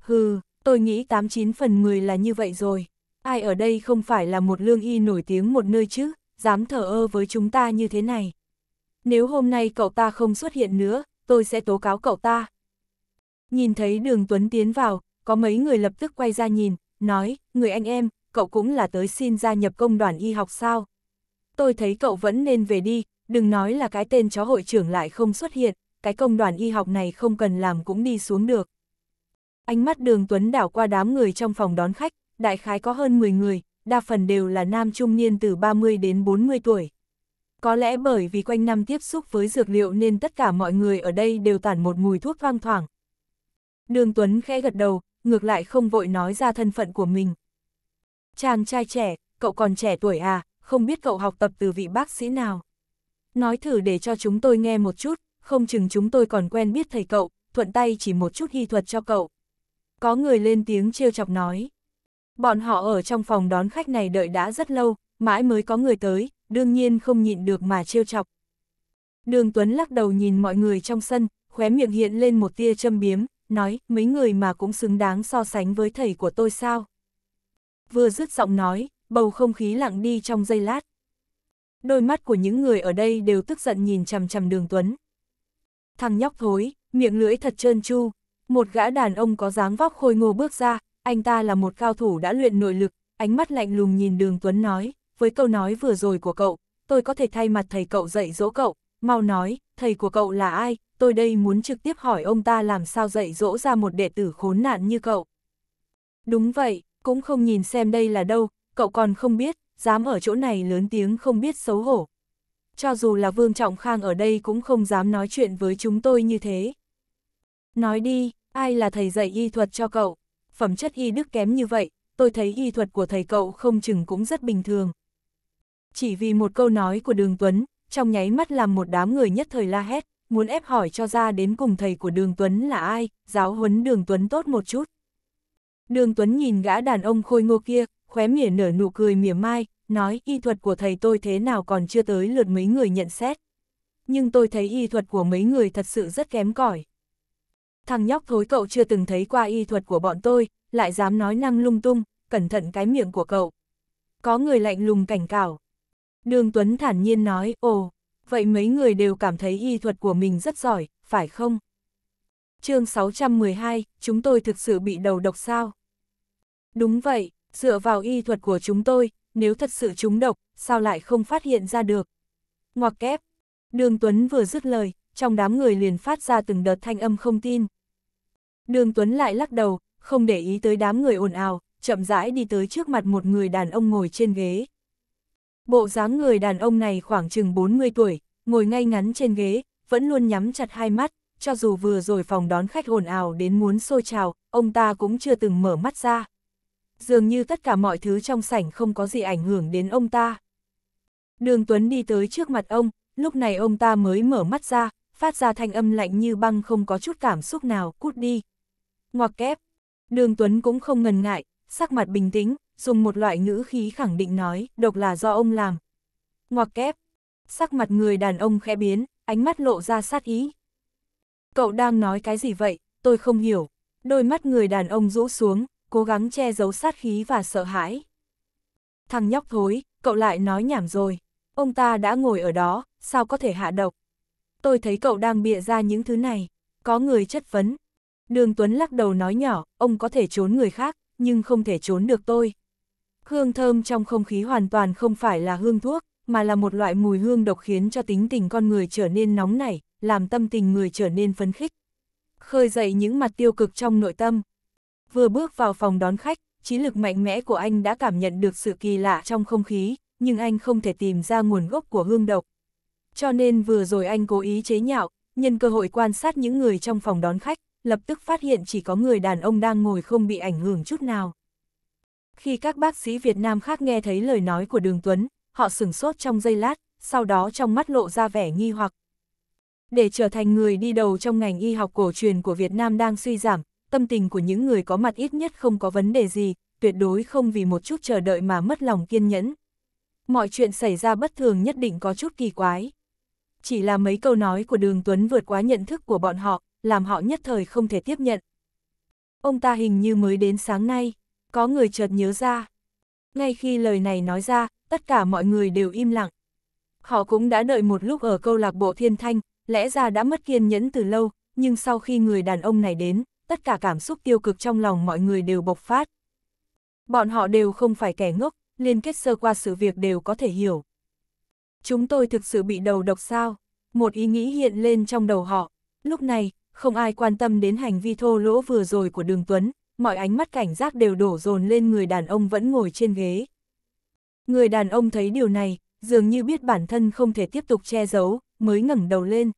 Hừ, tôi nghĩ 89 phần 10 là như vậy rồi. Ai ở đây không phải là một lương y nổi tiếng một nơi chứ, dám thở ơ với chúng ta như thế này. Nếu hôm nay cậu ta không xuất hiện nữa, tôi sẽ tố cáo cậu ta. Nhìn thấy đường Tuấn tiến vào, có mấy người lập tức quay ra nhìn, nói, người anh em, cậu cũng là tới xin gia nhập công đoàn y học sao. Tôi thấy cậu vẫn nên về đi, đừng nói là cái tên chó hội trưởng lại không xuất hiện cái công đoàn y học này không cần làm cũng đi xuống được. Ánh mắt đường Tuấn đảo qua đám người trong phòng đón khách, đại khái có hơn 10 người, đa phần đều là nam trung niên từ 30 đến 40 tuổi. Có lẽ bởi vì quanh năm tiếp xúc với dược liệu nên tất cả mọi người ở đây đều tản một mùi thuốc thoang thoảng. Đường Tuấn khẽ gật đầu, ngược lại không vội nói ra thân phận của mình. Chàng trai trẻ, cậu còn trẻ tuổi à, không biết cậu học tập từ vị bác sĩ nào. Nói thử để cho chúng tôi nghe một chút, không chừng chúng tôi còn quen biết thầy cậu, thuận tay chỉ một chút hy thuật cho cậu. Có người lên tiếng trêu chọc nói. Bọn họ ở trong phòng đón khách này đợi đã rất lâu, mãi mới có người tới, đương nhiên không nhịn được mà trêu chọc. Đường Tuấn lắc đầu nhìn mọi người trong sân, khóe miệng hiện lên một tia châm biếm, nói, mấy người mà cũng xứng đáng so sánh với thầy của tôi sao. Vừa dứt giọng nói, bầu không khí lặng đi trong giây lát. Đôi mắt của những người ở đây đều tức giận nhìn chằm chằm đường Tuấn, Thằng nhóc thối, miệng lưỡi thật trơn tru Một gã đàn ông có dáng vóc khôi ngô bước ra, anh ta là một cao thủ đã luyện nội lực, ánh mắt lạnh lùng nhìn đường Tuấn nói, với câu nói vừa rồi của cậu, tôi có thể thay mặt thầy cậu dạy dỗ cậu, mau nói, thầy của cậu là ai, tôi đây muốn trực tiếp hỏi ông ta làm sao dạy dỗ ra một đệ tử khốn nạn như cậu. Đúng vậy, cũng không nhìn xem đây là đâu, cậu còn không biết, dám ở chỗ này lớn tiếng không biết xấu hổ, cho dù là Vương Trọng Khang ở đây cũng không dám nói chuyện với chúng tôi như thế. Nói đi, ai là thầy dạy y thuật cho cậu? Phẩm chất y đức kém như vậy, tôi thấy y thuật của thầy cậu không chừng cũng rất bình thường. Chỉ vì một câu nói của Đường Tuấn, trong nháy mắt làm một đám người nhất thời la hét, muốn ép hỏi cho ra đến cùng thầy của Đường Tuấn là ai, giáo huấn Đường Tuấn tốt một chút. Đường Tuấn nhìn gã đàn ông khôi ngô kia, khóe mỉa nở nụ cười mỉa mai, nói y thuật của thầy tôi thế nào còn chưa tới lượt mấy người nhận xét. Nhưng tôi thấy y thuật của mấy người thật sự rất kém cỏi. Thằng nhóc thối cậu chưa từng thấy qua y thuật của bọn tôi, lại dám nói năng lung tung, cẩn thận cái miệng của cậu. Có người lạnh lùng cảnh cảo. Đường Tuấn thản nhiên nói, ồ, vậy mấy người đều cảm thấy y thuật của mình rất giỏi, phải không? chương 612, chúng tôi thực sự bị đầu độc sao? Đúng vậy, dựa vào y thuật của chúng tôi, nếu thật sự trúng độc, sao lại không phát hiện ra được. Ngoặc kép, đường Tuấn vừa dứt lời, trong đám người liền phát ra từng đợt thanh âm không tin. Đường Tuấn lại lắc đầu, không để ý tới đám người ồn ào, chậm rãi đi tới trước mặt một người đàn ông ngồi trên ghế. Bộ dáng người đàn ông này khoảng chừng 40 tuổi, ngồi ngay ngắn trên ghế, vẫn luôn nhắm chặt hai mắt, cho dù vừa rồi phòng đón khách ồn ào đến muốn xôi trào, ông ta cũng chưa từng mở mắt ra dường như tất cả mọi thứ trong sảnh không có gì ảnh hưởng đến ông ta. Đường Tuấn đi tới trước mặt ông, lúc này ông ta mới mở mắt ra, phát ra thanh âm lạnh như băng không có chút cảm xúc nào, cút đi. Ngoặc kép, đường Tuấn cũng không ngần ngại, sắc mặt bình tĩnh, dùng một loại ngữ khí khẳng định nói, độc là do ông làm. Ngoặc kép, sắc mặt người đàn ông khẽ biến, ánh mắt lộ ra sát ý. Cậu đang nói cái gì vậy, tôi không hiểu. Đôi mắt người đàn ông rũ xuống, cố gắng che giấu sát khí và sợ hãi. Thằng nhóc thối, cậu lại nói nhảm rồi. Ông ta đã ngồi ở đó, sao có thể hạ độc? Tôi thấy cậu đang bịa ra những thứ này. Có người chất vấn. Đường Tuấn lắc đầu nói nhỏ, ông có thể trốn người khác, nhưng không thể trốn được tôi. Hương thơm trong không khí hoàn toàn không phải là hương thuốc, mà là một loại mùi hương độc khiến cho tính tình con người trở nên nóng nảy, làm tâm tình người trở nên phấn khích. Khơi dậy những mặt tiêu cực trong nội tâm, Vừa bước vào phòng đón khách, trí lực mạnh mẽ của anh đã cảm nhận được sự kỳ lạ trong không khí, nhưng anh không thể tìm ra nguồn gốc của hương độc. Cho nên vừa rồi anh cố ý chế nhạo, nhân cơ hội quan sát những người trong phòng đón khách, lập tức phát hiện chỉ có người đàn ông đang ngồi không bị ảnh hưởng chút nào. Khi các bác sĩ Việt Nam khác nghe thấy lời nói của Đường Tuấn, họ sửng sốt trong giây lát, sau đó trong mắt lộ ra vẻ nghi hoặc. Để trở thành người đi đầu trong ngành y học cổ truyền của Việt Nam đang suy giảm, tâm tình của những người có mặt ít nhất không có vấn đề gì, tuyệt đối không vì một chút chờ đợi mà mất lòng kiên nhẫn. Mọi chuyện xảy ra bất thường nhất định có chút kỳ quái. Chỉ là mấy câu nói của Đường Tuấn vượt quá nhận thức của bọn họ, làm họ nhất thời không thể tiếp nhận. Ông ta hình như mới đến sáng nay, có người chợt nhớ ra. Ngay khi lời này nói ra, tất cả mọi người đều im lặng. Họ cũng đã đợi một lúc ở câu lạc bộ thiên thanh, lẽ ra đã mất kiên nhẫn từ lâu, nhưng sau khi người đàn ông này đến, tất cả cảm xúc tiêu cực trong lòng mọi người đều bộc phát. Bọn họ đều không phải kẻ ngốc, liên kết sơ qua sự việc đều có thể hiểu. Chúng tôi thực sự bị đầu độc sao? Một ý nghĩ hiện lên trong đầu họ. Lúc này, không ai quan tâm đến hành vi thô lỗ vừa rồi của Đường Tuấn, mọi ánh mắt cảnh giác đều đổ dồn lên người đàn ông vẫn ngồi trên ghế. Người đàn ông thấy điều này, dường như biết bản thân không thể tiếp tục che giấu, mới ngẩng đầu lên.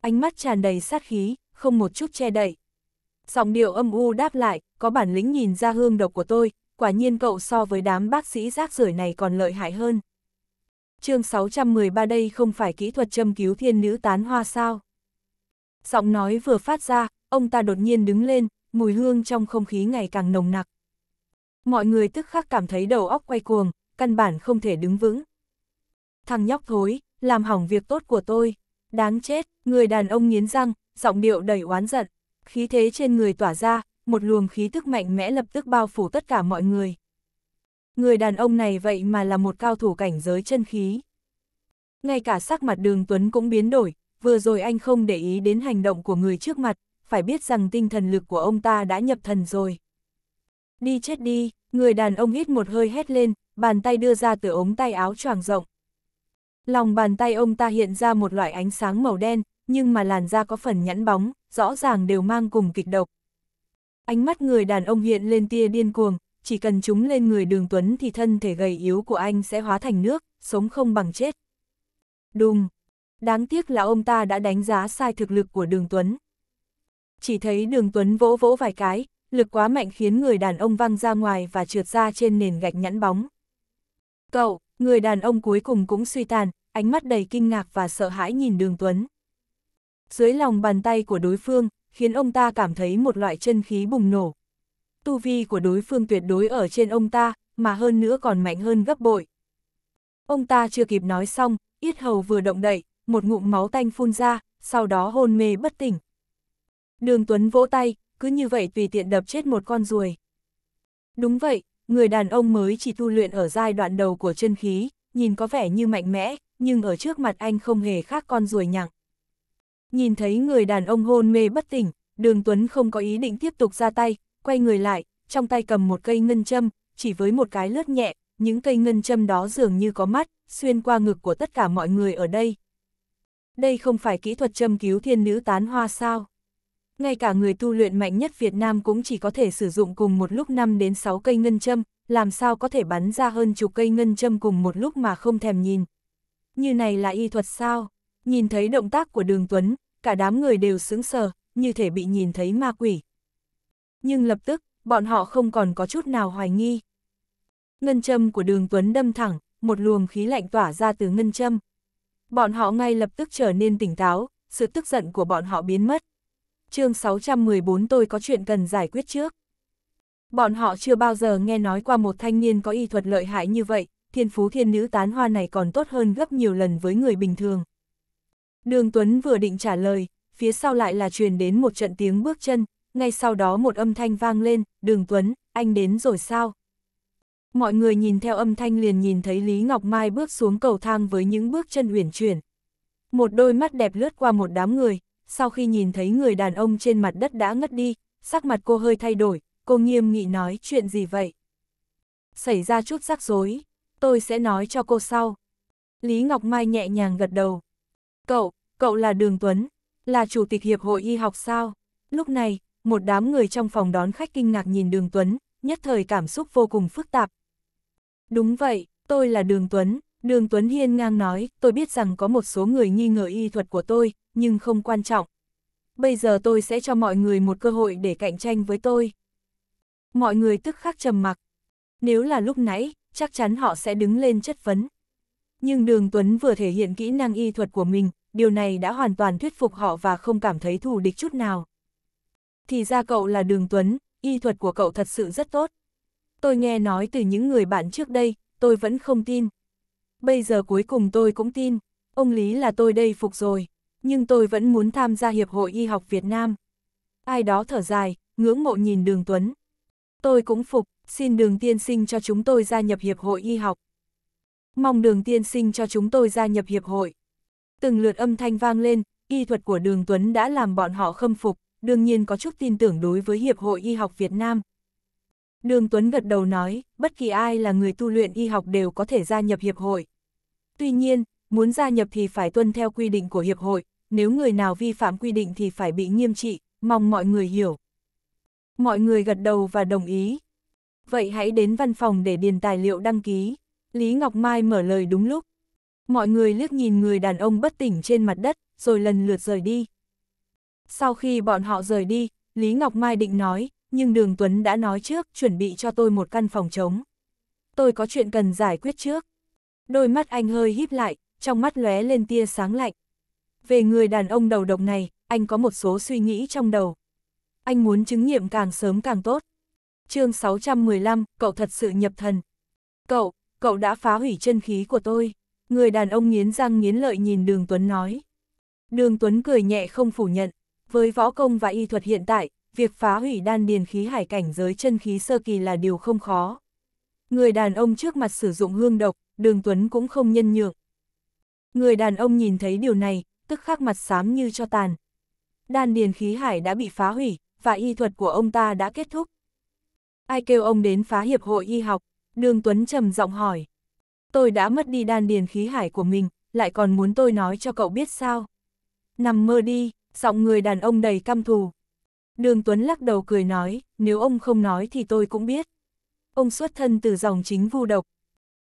Ánh mắt tràn đầy sát khí, không một chút che đậy. Giọng điệu âm u đáp lại, có bản lĩnh nhìn ra hương độc của tôi, quả nhiên cậu so với đám bác sĩ rác rưởi này còn lợi hại hơn. chương 613 đây không phải kỹ thuật châm cứu thiên nữ tán hoa sao. Giọng nói vừa phát ra, ông ta đột nhiên đứng lên, mùi hương trong không khí ngày càng nồng nặc. Mọi người tức khắc cảm thấy đầu óc quay cuồng, căn bản không thể đứng vững. Thằng nhóc thối, làm hỏng việc tốt của tôi. Đáng chết, người đàn ông nghiến răng, giọng điệu đầy oán giận, khí thế trên người tỏa ra, một luồng khí tức mạnh mẽ lập tức bao phủ tất cả mọi người. Người đàn ông này vậy mà là một cao thủ cảnh giới chân khí. Ngay cả sắc mặt đường Tuấn cũng biến đổi, vừa rồi anh không để ý đến hành động của người trước mặt, phải biết rằng tinh thần lực của ông ta đã nhập thần rồi. Đi chết đi, người đàn ông hít một hơi hét lên, bàn tay đưa ra từ ống tay áo choàng rộng. Lòng bàn tay ông ta hiện ra một loại ánh sáng màu đen, nhưng mà làn da có phần nhẵn bóng, rõ ràng đều mang cùng kịch độc. Ánh mắt người đàn ông hiện lên tia điên cuồng, chỉ cần chúng lên người đường tuấn thì thân thể gầy yếu của anh sẽ hóa thành nước, sống không bằng chết. Đùng! Đáng tiếc là ông ta đã đánh giá sai thực lực của đường tuấn. Chỉ thấy đường tuấn vỗ vỗ vài cái, lực quá mạnh khiến người đàn ông văng ra ngoài và trượt ra trên nền gạch nhẵn bóng. Cậu, người đàn ông cuối cùng cũng suy tàn, ánh mắt đầy kinh ngạc và sợ hãi nhìn đường Tuấn dưới lòng bàn tay của đối phương, khiến ông ta cảm thấy một loại chân khí bùng nổ. Tu vi của đối phương tuyệt đối ở trên ông ta, mà hơn nữa còn mạnh hơn gấp bội. Ông ta chưa kịp nói xong, yết hầu vừa động đậy, một ngụm máu tanh phun ra, sau đó hôn mê bất tỉnh. Đường Tuấn vỗ tay, cứ như vậy tùy tiện đập chết một con ruồi. Đúng vậy, người đàn ông mới chỉ tu luyện ở giai đoạn đầu của chân khí, nhìn có vẻ như mạnh mẽ, nhưng ở trước mặt anh không hề khác con ruồi nhặng. Nhìn thấy người đàn ông hôn mê bất tỉnh, đường Tuấn không có ý định tiếp tục ra tay, quay người lại, trong tay cầm một cây ngân châm, chỉ với một cái lướt nhẹ, những cây ngân châm đó dường như có mắt, xuyên qua ngực của tất cả mọi người ở đây. Đây không phải kỹ thuật châm cứu thiên nữ tán hoa sao? Ngay cả người tu luyện mạnh nhất Việt Nam cũng chỉ có thể sử dụng cùng một lúc 5 đến 6 cây ngân châm, làm sao có thể bắn ra hơn chục cây ngân châm cùng một lúc mà không thèm nhìn. Như này là y thuật sao? Nhìn thấy động tác của đường Tuấn, cả đám người đều sững sờ, như thể bị nhìn thấy ma quỷ. Nhưng lập tức, bọn họ không còn có chút nào hoài nghi. Ngân châm của đường Tuấn đâm thẳng, một luồng khí lạnh tỏa ra từ ngân châm. Bọn họ ngay lập tức trở nên tỉnh táo, sự tức giận của bọn họ biến mất. chương 614 tôi có chuyện cần giải quyết trước. Bọn họ chưa bao giờ nghe nói qua một thanh niên có y thuật lợi hại như vậy, thiên phú thiên nữ tán hoa này còn tốt hơn gấp nhiều lần với người bình thường. Đường Tuấn vừa định trả lời, phía sau lại là truyền đến một trận tiếng bước chân, ngay sau đó một âm thanh vang lên, đường Tuấn, anh đến rồi sao? Mọi người nhìn theo âm thanh liền nhìn thấy Lý Ngọc Mai bước xuống cầu thang với những bước chân uyển chuyển. Một đôi mắt đẹp lướt qua một đám người, sau khi nhìn thấy người đàn ông trên mặt đất đã ngất đi, sắc mặt cô hơi thay đổi, cô nghiêm nghị nói chuyện gì vậy? Xảy ra chút rắc rối, tôi sẽ nói cho cô sau. Lý Ngọc Mai nhẹ nhàng gật đầu, Cậu, cậu là Đường Tuấn, là chủ tịch Hiệp hội Y học sao? Lúc này, một đám người trong phòng đón khách kinh ngạc nhìn Đường Tuấn, nhất thời cảm xúc vô cùng phức tạp. Đúng vậy, tôi là Đường Tuấn, Đường Tuấn hiên ngang nói, tôi biết rằng có một số người nghi ngờ y thuật của tôi, nhưng không quan trọng. Bây giờ tôi sẽ cho mọi người một cơ hội để cạnh tranh với tôi. Mọi người tức khắc trầm mặc. Nếu là lúc nãy, chắc chắn họ sẽ đứng lên chất vấn. Nhưng Đường Tuấn vừa thể hiện kỹ năng y thuật của mình, điều này đã hoàn toàn thuyết phục họ và không cảm thấy thù địch chút nào. Thì ra cậu là Đường Tuấn, y thuật của cậu thật sự rất tốt. Tôi nghe nói từ những người bạn trước đây, tôi vẫn không tin. Bây giờ cuối cùng tôi cũng tin, ông Lý là tôi đây phục rồi, nhưng tôi vẫn muốn tham gia Hiệp hội Y học Việt Nam. Ai đó thở dài, ngưỡng mộ nhìn Đường Tuấn. Tôi cũng phục, xin Đường Tiên Sinh cho chúng tôi gia nhập Hiệp hội Y học. Mong đường tiên sinh cho chúng tôi gia nhập hiệp hội. Từng lượt âm thanh vang lên, y thuật của đường Tuấn đã làm bọn họ khâm phục, đương nhiên có chút tin tưởng đối với Hiệp hội Y học Việt Nam. Đường Tuấn gật đầu nói, bất kỳ ai là người tu luyện y học đều có thể gia nhập hiệp hội. Tuy nhiên, muốn gia nhập thì phải tuân theo quy định của hiệp hội, nếu người nào vi phạm quy định thì phải bị nghiêm trị, mong mọi người hiểu. Mọi người gật đầu và đồng ý. Vậy hãy đến văn phòng để điền tài liệu đăng ký. Lý Ngọc Mai mở lời đúng lúc. Mọi người liếc nhìn người đàn ông bất tỉnh trên mặt đất, rồi lần lượt rời đi. Sau khi bọn họ rời đi, Lý Ngọc Mai định nói, nhưng Đường Tuấn đã nói trước chuẩn bị cho tôi một căn phòng trống. Tôi có chuyện cần giải quyết trước. Đôi mắt anh hơi híp lại, trong mắt lóe lên tia sáng lạnh. Về người đàn ông đầu độc này, anh có một số suy nghĩ trong đầu. Anh muốn chứng nghiệm càng sớm càng tốt. chương 615, cậu thật sự nhập thần. Cậu, cậu đã phá hủy chân khí của tôi. Người đàn ông nghiến răng nghiến lợi nhìn Đường Tuấn nói. Đường Tuấn cười nhẹ không phủ nhận, với võ công và y thuật hiện tại, việc phá hủy đan điền khí hải cảnh giới chân khí sơ kỳ là điều không khó. Người đàn ông trước mặt sử dụng hương độc, Đường Tuấn cũng không nhân nhượng. Người đàn ông nhìn thấy điều này, tức khắc mặt xám như cho tàn. Đan điền khí hải đã bị phá hủy, và y thuật của ông ta đã kết thúc. Ai kêu ông đến phá hiệp hội y học, Đường Tuấn trầm giọng hỏi. Tôi đã mất đi đan điền khí hải của mình, lại còn muốn tôi nói cho cậu biết sao? Nằm mơ đi, giọng người đàn ông đầy căm thù. Đường Tuấn lắc đầu cười nói, nếu ông không nói thì tôi cũng biết. Ông xuất thân từ dòng chính vu độc.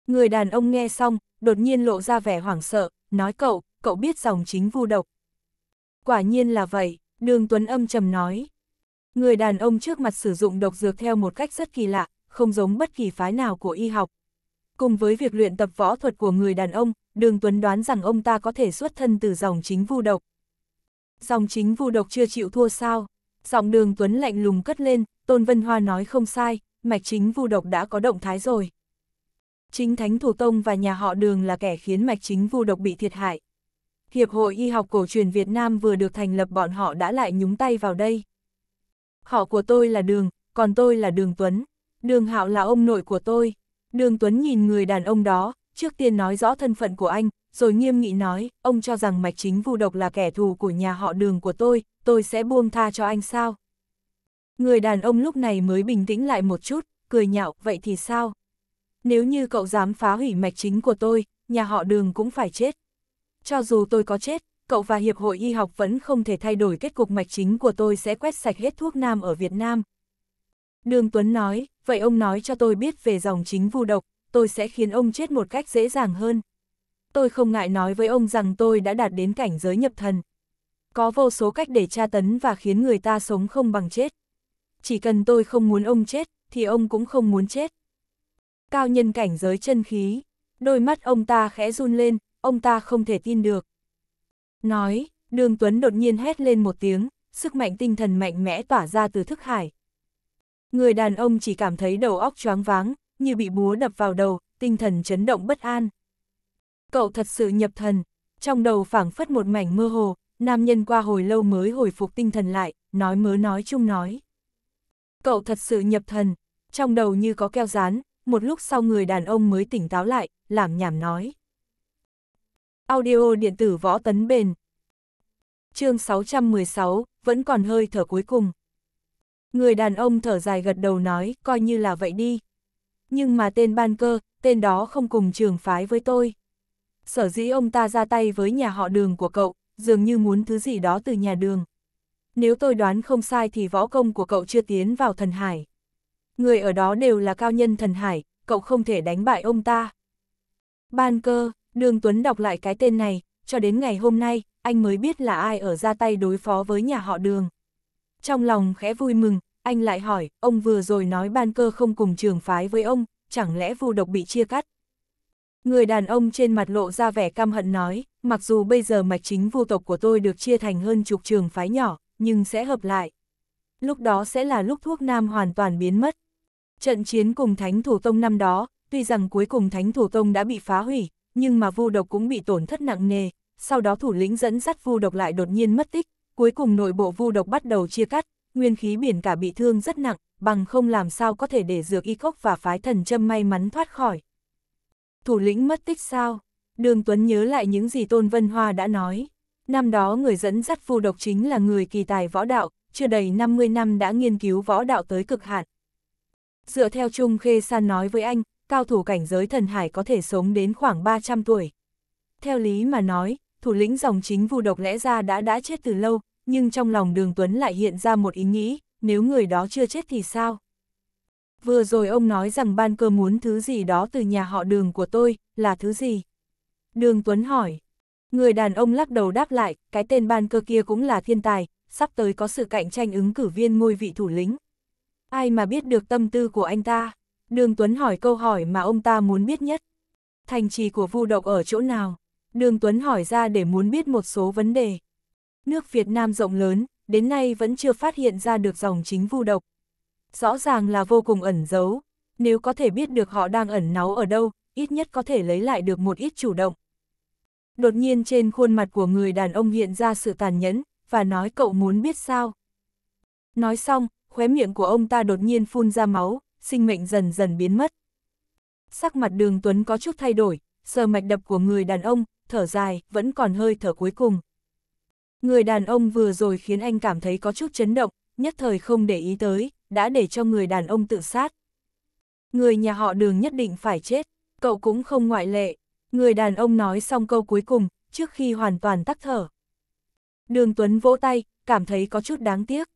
Người đàn ông nghe xong, đột nhiên lộ ra vẻ hoảng sợ, nói cậu, cậu biết dòng chính vu độc. Quả nhiên là vậy, đường Tuấn âm trầm nói. Người đàn ông trước mặt sử dụng độc dược theo một cách rất kỳ lạ, không giống bất kỳ phái nào của y học. Cùng với việc luyện tập võ thuật của người đàn ông, Đường Tuấn đoán rằng ông ta có thể xuất thân từ dòng chính vu độc. Dòng chính vu độc chưa chịu thua sao? Giọng Đường Tuấn lạnh lùng cất lên, Tôn Vân Hoa nói không sai, mạch chính vu độc đã có động thái rồi. Chính Thánh Thủ Tông và nhà họ Đường là kẻ khiến mạch chính vu độc bị thiệt hại. Hiệp hội Y học cổ truyền Việt Nam vừa được thành lập bọn họ đã lại nhúng tay vào đây. Họ của tôi là Đường, còn tôi là Đường Tuấn. Đường Hạo là ông nội của tôi. Đường Tuấn nhìn người đàn ông đó, trước tiên nói rõ thân phận của anh, rồi nghiêm nghị nói, ông cho rằng mạch chính vu độc là kẻ thù của nhà họ đường của tôi, tôi sẽ buông tha cho anh sao? Người đàn ông lúc này mới bình tĩnh lại một chút, cười nhạo, vậy thì sao? Nếu như cậu dám phá hủy mạch chính của tôi, nhà họ đường cũng phải chết. Cho dù tôi có chết, cậu và Hiệp hội Y học vẫn không thể thay đổi kết cục mạch chính của tôi sẽ quét sạch hết thuốc nam ở Việt Nam, Đường Tuấn nói, vậy ông nói cho tôi biết về dòng chính vu độc, tôi sẽ khiến ông chết một cách dễ dàng hơn. Tôi không ngại nói với ông rằng tôi đã đạt đến cảnh giới nhập thần. Có vô số cách để tra tấn và khiến người ta sống không bằng chết. Chỉ cần tôi không muốn ông chết, thì ông cũng không muốn chết. Cao nhân cảnh giới chân khí, đôi mắt ông ta khẽ run lên, ông ta không thể tin được. Nói, đường Tuấn đột nhiên hét lên một tiếng, sức mạnh tinh thần mạnh mẽ tỏa ra từ thức hải, Người đàn ông chỉ cảm thấy đầu óc choáng váng, như bị búa đập vào đầu, tinh thần chấn động bất an. Cậu thật sự nhập thần, trong đầu phảng phất một mảnh mơ hồ, nam nhân qua hồi lâu mới hồi phục tinh thần lại, nói mớ nói chung nói. Cậu thật sự nhập thần, trong đầu như có keo dán. một lúc sau người đàn ông mới tỉnh táo lại, làm nhảm nói. Audio điện tử võ tấn bền. Chương 616, vẫn còn hơi thở cuối cùng. Người đàn ông thở dài gật đầu nói, coi như là vậy đi. Nhưng mà tên ban cơ, tên đó không cùng trường phái với tôi. Sở dĩ ông ta ra tay với nhà họ đường của cậu, dường như muốn thứ gì đó từ nhà đường. Nếu tôi đoán không sai thì võ công của cậu chưa tiến vào thần hải. Người ở đó đều là cao nhân thần hải, cậu không thể đánh bại ông ta. Ban cơ, đường Tuấn đọc lại cái tên này, cho đến ngày hôm nay, anh mới biết là ai ở ra tay đối phó với nhà họ đường trong lòng khẽ vui mừng, anh lại hỏi, ông vừa rồi nói ban cơ không cùng trường phái với ông, chẳng lẽ vu độc bị chia cắt? Người đàn ông trên mặt lộ ra vẻ căm hận nói, mặc dù bây giờ mạch chính vu tộc của tôi được chia thành hơn chục trường phái nhỏ, nhưng sẽ hợp lại. Lúc đó sẽ là lúc thuốc nam hoàn toàn biến mất. Trận chiến cùng Thánh Thủ Tông năm đó, tuy rằng cuối cùng Thánh Thủ Tông đã bị phá hủy, nhưng mà vu độc cũng bị tổn thất nặng nề, sau đó thủ lĩnh dẫn dắt vu độc lại đột nhiên mất tích, cuối cùng nội bộ vu độc bắt đầu chia cắt, nguyên khí biển cả bị thương rất nặng, bằng không làm sao có thể để dược y cốc và phái thần châm may mắn thoát khỏi. Thủ lĩnh mất tích sao? Đường Tuấn nhớ lại những gì Tôn Vân Hoa đã nói. Năm đó người dẫn dắt vu độc chính là người kỳ tài võ đạo, chưa đầy 50 năm đã nghiên cứu võ đạo tới cực hạn. Dựa theo Trung Khê San nói với anh, cao thủ cảnh giới thần hải có thể sống đến khoảng 300 tuổi. Theo lý mà nói, thủ lĩnh dòng chính vu độc lẽ ra đã đã chết từ lâu, nhưng trong lòng đường Tuấn lại hiện ra một ý nghĩ, nếu người đó chưa chết thì sao? Vừa rồi ông nói rằng ban cơ muốn thứ gì đó từ nhà họ đường của tôi, là thứ gì? Đường Tuấn hỏi. Người đàn ông lắc đầu đáp lại, cái tên ban cơ kia cũng là thiên tài, sắp tới có sự cạnh tranh ứng cử viên ngôi vị thủ lĩnh. Ai mà biết được tâm tư của anh ta? Đường Tuấn hỏi câu hỏi mà ông ta muốn biết nhất. Thành trì của vu độc ở chỗ nào? Đường Tuấn hỏi ra để muốn biết một số vấn đề. Nước Việt Nam rộng lớn, đến nay vẫn chưa phát hiện ra được dòng chính vu độc. Rõ ràng là vô cùng ẩn giấu, nếu có thể biết được họ đang ẩn náu ở đâu, ít nhất có thể lấy lại được một ít chủ động. Đột nhiên trên khuôn mặt của người đàn ông hiện ra sự tàn nhẫn, và nói cậu muốn biết sao. Nói xong, khóe miệng của ông ta đột nhiên phun ra máu, sinh mệnh dần dần biến mất. Sắc mặt đường Tuấn có chút thay đổi, sờ mạch đập của người đàn ông, thở dài, vẫn còn hơi thở cuối cùng. Người đàn ông vừa rồi khiến anh cảm thấy có chút chấn động, nhất thời không để ý tới, đã để cho người đàn ông tự sát. Người nhà họ đường nhất định phải chết, cậu cũng không ngoại lệ. Người đàn ông nói xong câu cuối cùng, trước khi hoàn toàn tắt thở. Đường Tuấn vỗ tay, cảm thấy có chút đáng tiếc.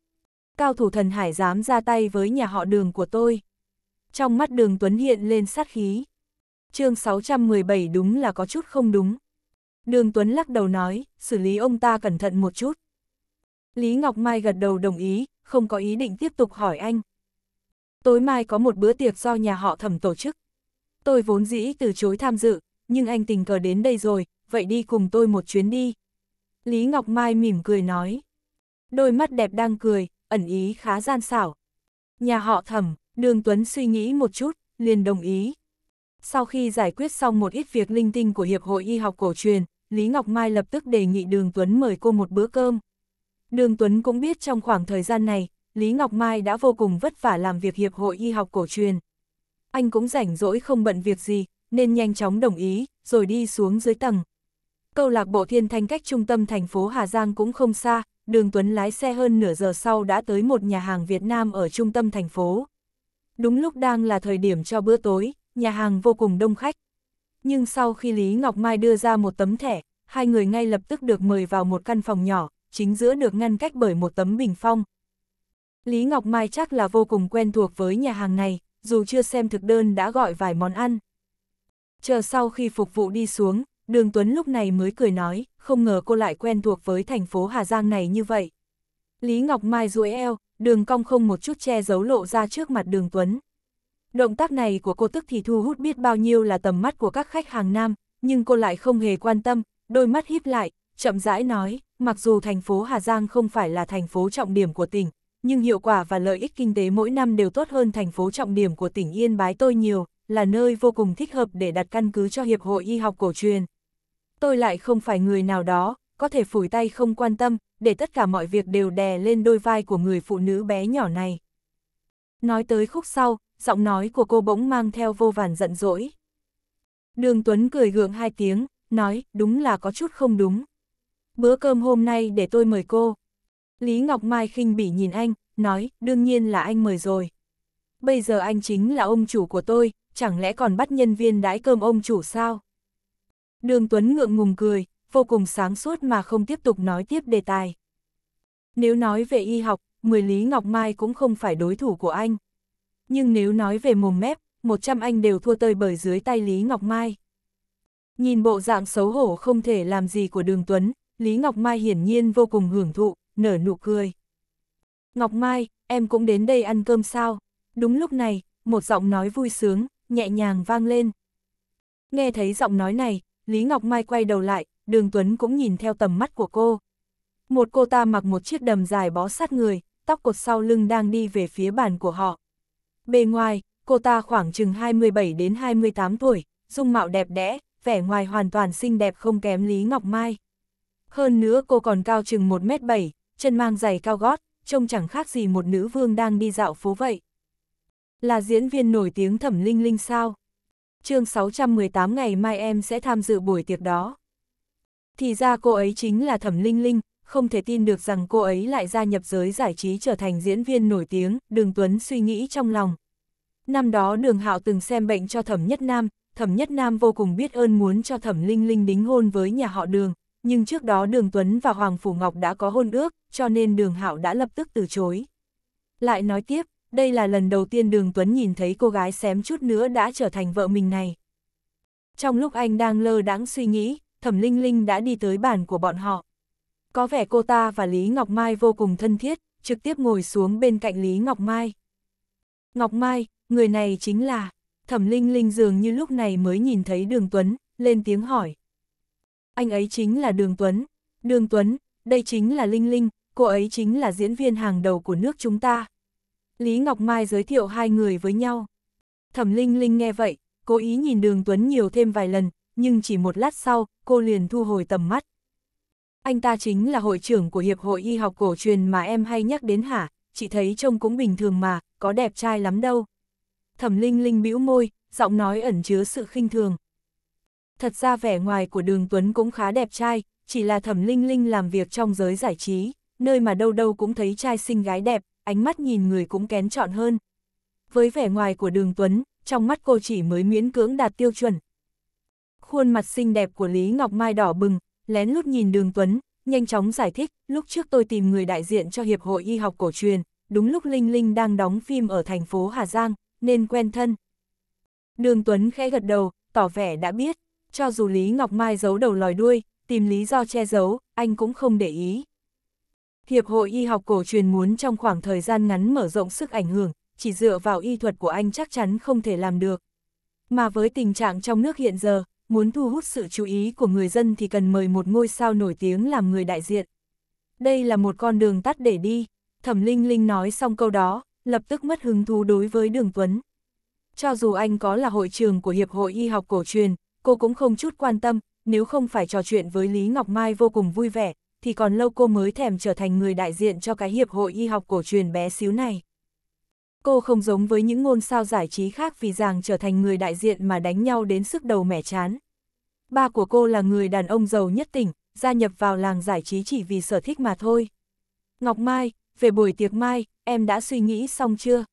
Cao thủ thần hải dám ra tay với nhà họ đường của tôi. Trong mắt đường Tuấn hiện lên sát khí. chương 617 đúng là có chút không đúng. Đường Tuấn lắc đầu nói, xử lý ông ta cẩn thận một chút. Lý Ngọc Mai gật đầu đồng ý, không có ý định tiếp tục hỏi anh. Tối mai có một bữa tiệc do nhà họ thẩm tổ chức. Tôi vốn dĩ từ chối tham dự, nhưng anh tình cờ đến đây rồi, vậy đi cùng tôi một chuyến đi. Lý Ngọc Mai mỉm cười nói. Đôi mắt đẹp đang cười, ẩn ý khá gian xảo. Nhà họ thẩm, đường Tuấn suy nghĩ một chút, liền đồng ý. Sau khi giải quyết xong một ít việc linh tinh của Hiệp hội Y học cổ truyền, Lý Ngọc Mai lập tức đề nghị Đường Tuấn mời cô một bữa cơm. Đường Tuấn cũng biết trong khoảng thời gian này, Lý Ngọc Mai đã vô cùng vất vả làm việc Hiệp hội Y học cổ truyền. Anh cũng rảnh rỗi không bận việc gì, nên nhanh chóng đồng ý, rồi đi xuống dưới tầng. Câu lạc bộ thiên thanh cách trung tâm thành phố Hà Giang cũng không xa, đường Tuấn lái xe hơn nửa giờ sau đã tới một nhà hàng Việt Nam ở trung tâm thành phố. Đúng lúc đang là thời điểm cho bữa tối, nhà hàng vô cùng đông khách nhưng sau khi Lý Ngọc Mai đưa ra một tấm thẻ, hai người ngay lập tức được mời vào một căn phòng nhỏ, chính giữa được ngăn cách bởi một tấm bình phong. Lý Ngọc Mai chắc là vô cùng quen thuộc với nhà hàng này, dù chưa xem thực đơn đã gọi vài món ăn. Chờ sau khi phục vụ đi xuống, Đường Tuấn lúc này mới cười nói, không ngờ cô lại quen thuộc với thành phố Hà Giang này như vậy. Lý Ngọc Mai duỗi eo, đường cong không một chút che giấu lộ ra trước mặt đường Tuấn. Động tác này của cô tức thì thu hút biết bao nhiêu là tầm mắt của các khách hàng nam, nhưng cô lại không hề quan tâm, đôi mắt híp lại, chậm rãi nói, mặc dù thành phố Hà Giang không phải là thành phố trọng điểm của tỉnh, nhưng hiệu quả và lợi ích kinh tế mỗi năm đều tốt hơn thành phố trọng điểm của tỉnh Yên Bái tôi nhiều, là nơi vô cùng thích hợp để đặt căn cứ cho Hiệp hội Y học cổ truyền. Tôi lại không phải người nào đó, có thể phủi tay không quan tâm, để tất cả mọi việc đều đè lên đôi vai của người phụ nữ bé nhỏ này. Nói tới khúc sau, giọng nói của cô bỗng mang theo vô vàn giận dỗi. Đường Tuấn cười gượng hai tiếng, nói, đúng là có chút không đúng. Bữa cơm hôm nay để tôi mời cô. Lý Ngọc Mai khinh bỉ nhìn anh, nói, đương nhiên là anh mời rồi. Bây giờ anh chính là ông chủ của tôi, chẳng lẽ còn bắt nhân viên đãi cơm ông chủ sao? Đường Tuấn ngượng ngùng cười, vô cùng sáng suốt mà không tiếp tục nói tiếp đề tài. Nếu nói về y học, 10 Lý Ngọc Mai cũng không phải đối thủ của anh. Nhưng nếu nói về mồm mép, 100 anh đều thua tơi bởi dưới tay Lý Ngọc Mai. Nhìn bộ dạng xấu hổ không thể làm gì của Đường Tuấn, Lý Ngọc Mai hiển nhiên vô cùng hưởng thụ, nở nụ cười. Ngọc Mai, em cũng đến đây ăn cơm sao? Đúng lúc này, một giọng nói vui sướng, nhẹ nhàng vang lên. Nghe thấy giọng nói này, Lý Ngọc Mai quay đầu lại, Đường Tuấn cũng nhìn theo tầm mắt của cô. Một cô ta mặc một chiếc đầm dài bó sát người, tóc cột sau lưng đang đi về phía bàn của họ. Bề ngoài, cô ta khoảng chừng 27 đến 28 tuổi, dung mạo đẹp đẽ, vẻ ngoài hoàn toàn xinh đẹp không kém Lý Ngọc Mai. Hơn nữa cô còn cao chừng 1m7, chân mang giày cao gót, trông chẳng khác gì một nữ vương đang đi dạo phố vậy. Là diễn viên nổi tiếng Thẩm Linh Linh sao? chương 618 ngày mai em sẽ tham dự buổi tiệc đó. Thì ra cô ấy chính là Thẩm Linh Linh, không thể tin được rằng cô ấy lại gia nhập giới giải trí trở thành diễn viên nổi tiếng, Đường Tuấn suy nghĩ trong lòng. Năm đó Đường Hạo từng xem bệnh cho Thẩm Nhất Nam, Thẩm Nhất Nam vô cùng biết ơn muốn cho Thẩm Linh Linh đính hôn với nhà họ Đường, nhưng trước đó Đường Tuấn và Hoàng Phủ Ngọc đã có hôn ước, cho nên Đường Hạo đã lập tức từ chối. Lại nói tiếp, đây là lần đầu tiên Đường Tuấn nhìn thấy cô gái xém chút nữa đã trở thành vợ mình này. Trong lúc anh đang lơ đãng suy nghĩ, Thẩm Linh Linh đã đi tới bàn của bọn họ. Có vẻ cô ta và Lý Ngọc Mai vô cùng thân thiết, trực tiếp ngồi xuống bên cạnh Lý Ngọc Mai. Ngọc Mai, người này chính là, thẩm linh linh dường như lúc này mới nhìn thấy Đường Tuấn, lên tiếng hỏi. Anh ấy chính là Đường Tuấn. Đường Tuấn, đây chính là Linh Linh, cô ấy chính là diễn viên hàng đầu của nước chúng ta. Lý Ngọc Mai giới thiệu hai người với nhau. Thẩm Linh Linh nghe vậy, cố ý nhìn Đường Tuấn nhiều thêm vài lần, nhưng chỉ một lát sau, cô liền thu hồi tầm mắt anh ta chính là hội trưởng của Hiệp hội Y học cổ truyền mà em hay nhắc đến hả, chị thấy trông cũng bình thường mà, có đẹp trai lắm đâu. Thẩm Linh Linh bĩu môi, giọng nói ẩn chứa sự khinh thường. Thật ra vẻ ngoài của Đường Tuấn cũng khá đẹp trai, chỉ là Thẩm Linh Linh làm việc trong giới giải trí, nơi mà đâu đâu cũng thấy trai xinh gái đẹp, ánh mắt nhìn người cũng kén chọn hơn. Với vẻ ngoài của Đường Tuấn, trong mắt cô chỉ mới miễn cưỡng đạt tiêu chuẩn. Khuôn mặt xinh đẹp của Lý Ngọc Mai đỏ bừng, lén lút nhìn Đường Tuấn, nhanh chóng giải thích, lúc trước tôi tìm người đại diện cho Hiệp hội Y học cổ truyền, đúng lúc Linh Linh đang đóng phim ở thành phố Hà Giang, nên quen thân. Đường Tuấn khẽ gật đầu, tỏ vẻ đã biết, cho dù Lý Ngọc Mai giấu đầu lòi đuôi, tìm lý do che giấu, anh cũng không để ý. Hiệp hội Y học cổ truyền muốn trong khoảng thời gian ngắn mở rộng sức ảnh hưởng, chỉ dựa vào y thuật của anh chắc chắn không thể làm được. Mà với tình trạng trong nước hiện giờ, muốn thu hút sự chú ý của người dân thì cần mời một ngôi sao nổi tiếng làm người đại diện. Đây là một con đường tắt để đi, Thẩm Linh Linh nói xong câu đó, lập tức mất hứng thú đối với Đường Tuấn. Cho dù anh có là hội trường của Hiệp hội Y học cổ truyền, cô cũng không chút quan tâm, nếu không phải trò chuyện với Lý Ngọc Mai vô cùng vui vẻ, thì còn lâu cô mới thèm trở thành người đại diện cho cái Hiệp hội Y học cổ truyền bé xíu này. Cô không giống với những ngôi sao giải trí khác vì rằng trở thành người đại diện mà đánh nhau đến sức đầu mẻ chán. Ba của cô là người đàn ông giàu nhất tỉnh, gia nhập vào làng giải trí chỉ vì sở thích mà thôi. Ngọc Mai, về buổi tiệc mai, em đã suy nghĩ xong chưa?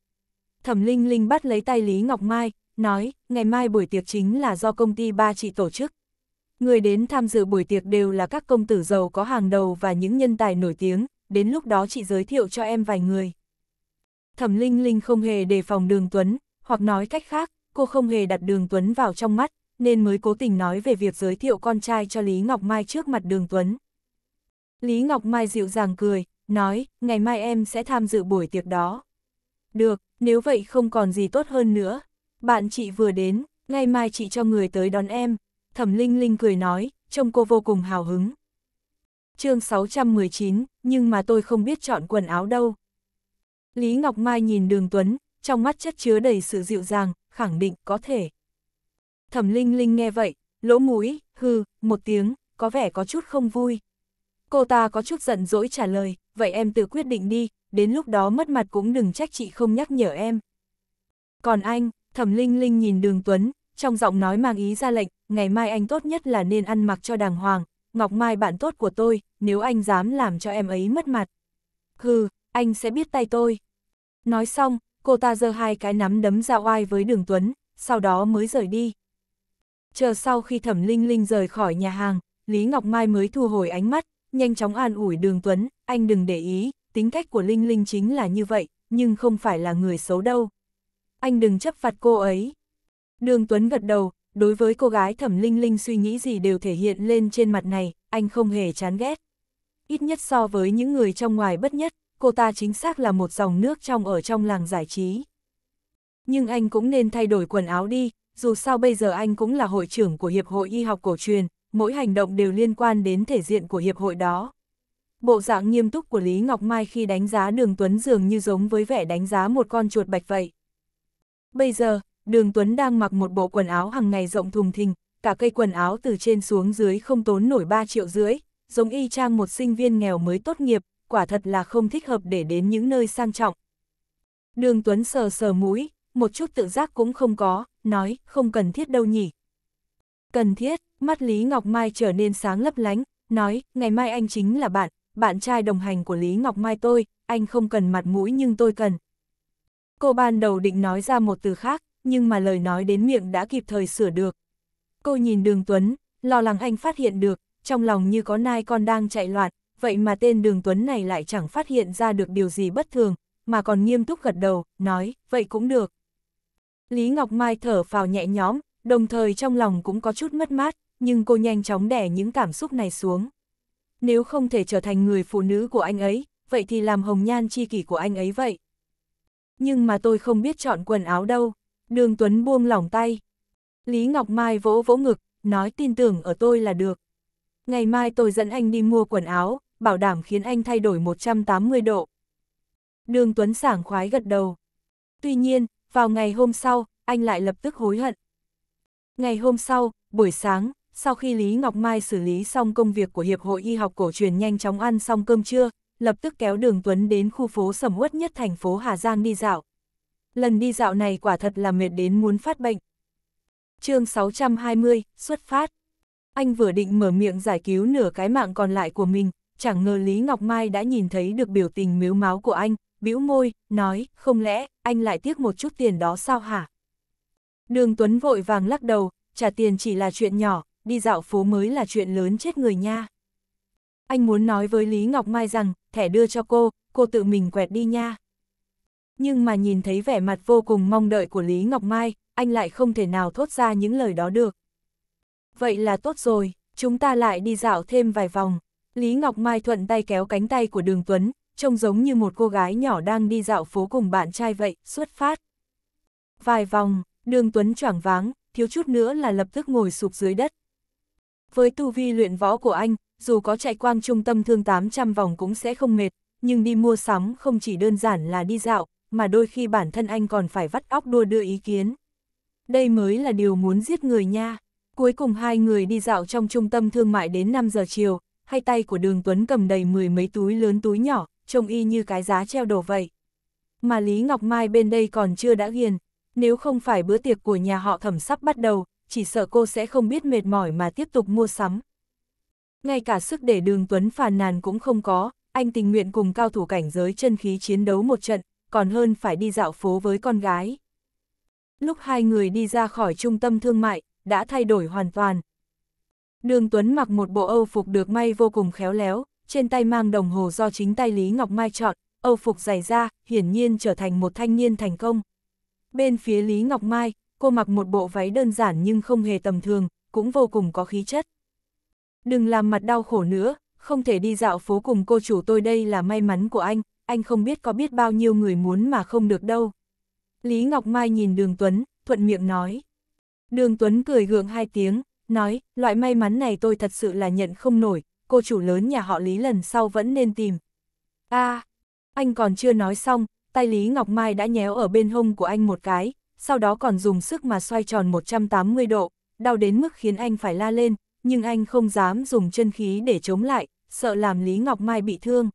Thẩm Linh Linh bắt lấy tay Lý Ngọc Mai, nói, ngày mai buổi tiệc chính là do công ty ba chị tổ chức. Người đến tham dự buổi tiệc đều là các công tử giàu có hàng đầu và những nhân tài nổi tiếng, đến lúc đó chị giới thiệu cho em vài người. Thẩm Linh Linh không hề đề phòng Đường Tuấn, hoặc nói cách khác, cô không hề đặt Đường Tuấn vào trong mắt, nên mới cố tình nói về việc giới thiệu con trai cho Lý Ngọc Mai trước mặt Đường Tuấn. Lý Ngọc Mai dịu dàng cười, nói, ngày mai em sẽ tham dự buổi tiệc đó. Được, nếu vậy không còn gì tốt hơn nữa. Bạn chị vừa đến, ngày mai chị cho người tới đón em. Thẩm Linh Linh cười nói, trông cô vô cùng hào hứng. chương 619, nhưng mà tôi không biết chọn quần áo đâu. Lý Ngọc Mai nhìn đường Tuấn, trong mắt chất chứa đầy sự dịu dàng, khẳng định có thể. Thẩm Linh Linh nghe vậy, lỗ mũi, hư, một tiếng, có vẻ có chút không vui. Cô ta có chút giận dỗi trả lời, vậy em tự quyết định đi, đến lúc đó mất mặt cũng đừng trách chị không nhắc nhở em. Còn anh, Thẩm Linh Linh nhìn đường Tuấn, trong giọng nói mang ý ra lệnh, ngày mai anh tốt nhất là nên ăn mặc cho đàng hoàng, Ngọc Mai bạn tốt của tôi, nếu anh dám làm cho em ấy mất mặt. Hừ, anh sẽ biết tay tôi. Nói xong, cô ta giơ hai cái nắm đấm ra oai với đường Tuấn, sau đó mới rời đi. Chờ sau khi thẩm linh linh rời khỏi nhà hàng, Lý Ngọc Mai mới thu hồi ánh mắt, nhanh chóng an ủi đường Tuấn, anh đừng để ý, tính cách của Linh Linh chính là như vậy, nhưng không phải là người xấu đâu. Anh đừng chấp phạt cô ấy. Đường Tuấn gật đầu, đối với cô gái thẩm Linh Linh suy nghĩ gì đều thể hiện lên trên mặt này, anh không hề chán ghét. Ít nhất so với những người trong ngoài bất nhất, cô ta chính xác là một dòng nước trong ở trong làng giải trí. Nhưng anh cũng nên thay đổi quần áo đi, dù sao bây giờ anh cũng là hội trưởng của Hiệp hội Y học cổ truyền, mỗi hành động đều liên quan đến thể diện của Hiệp hội đó. Bộ dạng nghiêm túc của Lý Ngọc Mai khi đánh giá Đường Tuấn dường như giống với vẻ đánh giá một con chuột bạch vậy. Bây giờ, Đường Tuấn đang mặc một bộ quần áo hàng ngày rộng thùng thình, cả cây quần áo từ trên xuống dưới không tốn nổi 3 triệu rưỡi, giống y chang một sinh viên nghèo mới tốt nghiệp, quả thật là không thích hợp để đến những nơi sang trọng. Đường Tuấn sờ sờ mũi, một chút tự giác cũng không có, nói, không cần thiết đâu nhỉ. Cần thiết, mắt Lý Ngọc Mai trở nên sáng lấp lánh, nói, ngày mai anh chính là bạn, bạn trai đồng hành của Lý Ngọc Mai tôi, anh không cần mặt mũi nhưng tôi cần. Cô ban đầu định nói ra một từ khác, nhưng mà lời nói đến miệng đã kịp thời sửa được. Cô nhìn đường Tuấn, lo lắng anh phát hiện được, trong lòng như có nai con đang chạy loạn, vậy mà tên đường Tuấn này lại chẳng phát hiện ra được điều gì bất thường, mà còn nghiêm túc gật đầu, nói, vậy cũng được. Lý Ngọc Mai thở vào nhẹ nhõm, đồng thời trong lòng cũng có chút mất mát, nhưng cô nhanh chóng đẻ những cảm xúc này xuống. Nếu không thể trở thành người phụ nữ của anh ấy, vậy thì làm hồng nhan chi kỷ của anh ấy vậy. Nhưng mà tôi không biết chọn quần áo đâu, đường Tuấn buông lỏng tay. Lý Ngọc Mai vỗ vỗ ngực, nói tin tưởng ở tôi là được. Ngày mai tôi dẫn anh đi mua quần áo, bảo đảm khiến anh thay đổi 180 độ. Đường Tuấn sảng khoái gật đầu. Tuy nhiên, vào ngày hôm sau, anh lại lập tức hối hận. Ngày hôm sau, buổi sáng, sau khi Lý Ngọc Mai xử lý xong công việc của Hiệp hội Y học cổ truyền nhanh chóng ăn xong cơm trưa, lập tức kéo đường Tuấn đến khu phố sầm uất nhất thành phố Hà Giang đi dạo. Lần đi dạo này quả thật là mệt đến muốn phát bệnh. chương 620, xuất phát. Anh vừa định mở miệng giải cứu nửa cái mạng còn lại của mình, chẳng ngờ Lý Ngọc Mai đã nhìn thấy được biểu tình miếu máu của anh, bĩu môi, nói, không lẽ, anh lại tiếc một chút tiền đó sao hả? Đường Tuấn vội vàng lắc đầu, trả tiền chỉ là chuyện nhỏ, đi dạo phố mới là chuyện lớn chết người nha. Anh muốn nói với Lý Ngọc Mai rằng, thẻ đưa cho cô, cô tự mình quẹt đi nha. Nhưng mà nhìn thấy vẻ mặt vô cùng mong đợi của Lý Ngọc Mai, anh lại không thể nào thốt ra những lời đó được. Vậy là tốt rồi, chúng ta lại đi dạo thêm vài vòng. Lý Ngọc Mai thuận tay kéo cánh tay của Đường Tuấn, trông giống như một cô gái nhỏ đang đi dạo phố cùng bạn trai vậy, xuất phát. Vài vòng, Đường Tuấn choảng váng, thiếu chút nữa là lập tức ngồi sụp dưới đất. Với tu vi luyện võ của anh, dù có chạy quang trung tâm thương 800 vòng cũng sẽ không mệt, nhưng đi mua sắm không chỉ đơn giản là đi dạo, mà đôi khi bản thân anh còn phải vắt óc đua đưa ý kiến. Đây mới là điều muốn giết người nha. Cuối cùng hai người đi dạo trong trung tâm thương mại đến 5 giờ chiều, hai tay của đường Tuấn cầm đầy mười mấy túi lớn túi nhỏ, trông y như cái giá treo đồ vậy. Mà Lý Ngọc Mai bên đây còn chưa đã ghiền, nếu không phải bữa tiệc của nhà họ thẩm sắp bắt đầu, chỉ sợ cô sẽ không biết mệt mỏi mà tiếp tục mua sắm. Ngay cả sức để đường Tuấn phàn nàn cũng không có, anh tình nguyện cùng cao thủ cảnh giới chân khí chiến đấu một trận, còn hơn phải đi dạo phố với con gái. Lúc hai người đi ra khỏi trung tâm thương mại, đã thay đổi hoàn toàn, Đường Tuấn mặc một bộ âu phục được may vô cùng khéo léo, trên tay mang đồng hồ do chính tay Lý Ngọc Mai chọn, âu phục dày ra, hiển nhiên trở thành một thanh niên thành công. Bên phía Lý Ngọc Mai, cô mặc một bộ váy đơn giản nhưng không hề tầm thường, cũng vô cùng có khí chất. Đừng làm mặt đau khổ nữa, không thể đi dạo phố cùng cô chủ tôi đây là may mắn của anh, anh không biết có biết bao nhiêu người muốn mà không được đâu. Lý Ngọc Mai nhìn Đường Tuấn, thuận miệng nói. Đường Tuấn cười gượng hai tiếng, nói, loại may mắn này tôi thật sự là nhận không nổi, cô chủ lớn nhà họ Lý lần sau vẫn nên tìm. a anh còn chưa nói xong, tay Lý Ngọc Mai đã nhéo ở bên hông của anh một cái, sau đó còn dùng sức mà xoay tròn 180 độ, đau đến mức khiến anh phải la lên, nhưng anh không dám dùng chân khí để chống lại, sợ làm Lý Ngọc Mai bị thương.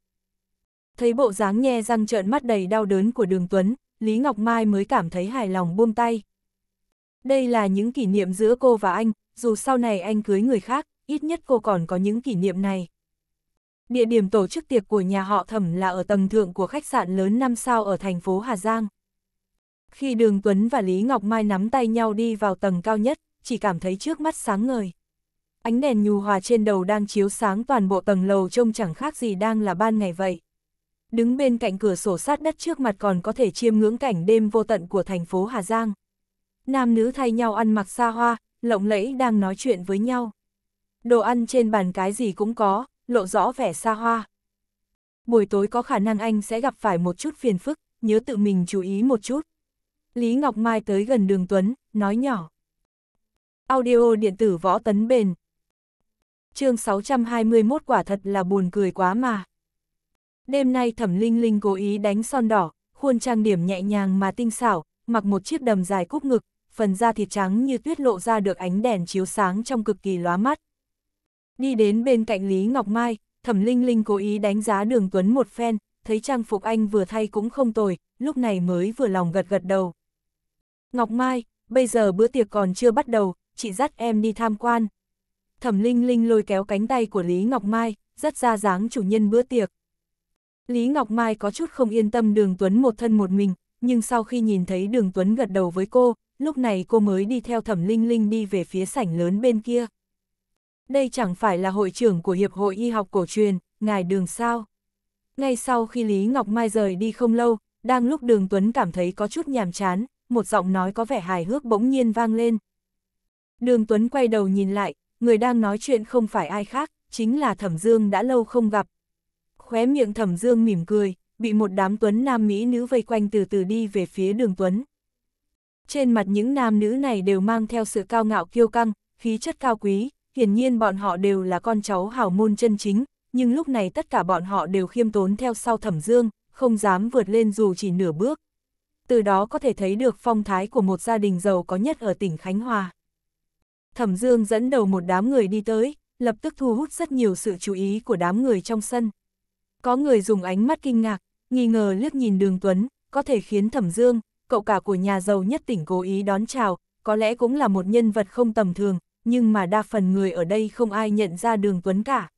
Thấy bộ dáng nhe răng trợn mắt đầy đau đớn của đường Tuấn, Lý Ngọc Mai mới cảm thấy hài lòng buông tay. Đây là những kỷ niệm giữa cô và anh, dù sau này anh cưới người khác, ít nhất cô còn có những kỷ niệm này. Địa điểm tổ chức tiệc của nhà họ thẩm là ở tầng thượng của khách sạn lớn 5 sao ở thành phố Hà Giang. Khi Đường Tuấn và Lý Ngọc Mai nắm tay nhau đi vào tầng cao nhất, chỉ cảm thấy trước mắt sáng ngời. Ánh đèn nhù hòa trên đầu đang chiếu sáng toàn bộ tầng lầu trông chẳng khác gì đang là ban ngày vậy. Đứng bên cạnh cửa sổ sát đất trước mặt còn có thể chiêm ngưỡng cảnh đêm vô tận của thành phố Hà Giang. Nam nữ thay nhau ăn mặc xa hoa, lộng lẫy đang nói chuyện với nhau. Đồ ăn trên bàn cái gì cũng có, lộ rõ vẻ xa hoa. Buổi tối có khả năng anh sẽ gặp phải một chút phiền phức, nhớ tự mình chú ý một chút. Lý Ngọc Mai tới gần đường Tuấn, nói nhỏ. Audio điện tử võ tấn bền. chương 621 quả thật là buồn cười quá mà. Đêm nay Thẩm Linh Linh cố ý đánh son đỏ, khuôn trang điểm nhẹ nhàng mà tinh xảo, mặc một chiếc đầm dài cúp ngực, phần da thịt trắng như tuyết lộ ra được ánh đèn chiếu sáng trong cực kỳ lóa mắt. Đi đến bên cạnh Lý Ngọc Mai, Thẩm Linh Linh cố ý đánh giá Đường Tuấn một phen, thấy trang phục anh vừa thay cũng không tồi, lúc này mới vừa lòng gật gật đầu. Ngọc Mai, bây giờ bữa tiệc còn chưa bắt đầu, chị dắt em đi tham quan. Thẩm Linh Linh lôi kéo cánh tay của Lý Ngọc Mai, dắt ra dáng chủ nhân bữa tiệc. Lý Ngọc Mai có chút không yên tâm Đường Tuấn một thân một mình, nhưng sau khi nhìn thấy Đường Tuấn gật đầu với cô, lúc này cô mới đi theo thẩm linh linh đi về phía sảnh lớn bên kia. Đây chẳng phải là hội trưởng của Hiệp hội Y học cổ truyền, ngài đường sao. Ngay sau khi Lý Ngọc Mai rời đi không lâu, đang lúc đường Tuấn cảm thấy có chút nhàm chán, một giọng nói có vẻ hài hước bỗng nhiên vang lên. Đường Tuấn quay đầu nhìn lại, người đang nói chuyện không phải ai khác, chính là Thẩm Dương đã lâu không gặp. Khóe miệng Thẩm Dương mỉm cười, bị một đám Tuấn Nam Mỹ nữ vây quanh từ từ đi về phía đường Tuấn. Trên mặt những nam nữ này đều mang theo sự cao ngạo kiêu căng, khí chất cao quý, hiển nhiên bọn họ đều là con cháu hào môn chân chính, nhưng lúc này tất cả bọn họ đều khiêm tốn theo sau thẩm dương, không dám vượt lên dù chỉ nửa bước. Từ đó có thể thấy được phong thái của một gia đình giàu có nhất ở tỉnh Khánh Hòa. Thẩm Dương dẫn đầu một đám người đi tới, lập tức thu hút rất nhiều sự chú ý của đám người trong sân. Có người dùng ánh mắt kinh ngạc, nghi ngờ liếc nhìn Đường Tuấn, có thể khiến Thẩm Dương, cậu cả của nhà giàu nhất tỉnh cố ý đón chào, có lẽ cũng là một nhân vật không tầm thường, nhưng mà đa phần người ở đây không ai nhận ra đường Tuấn cả.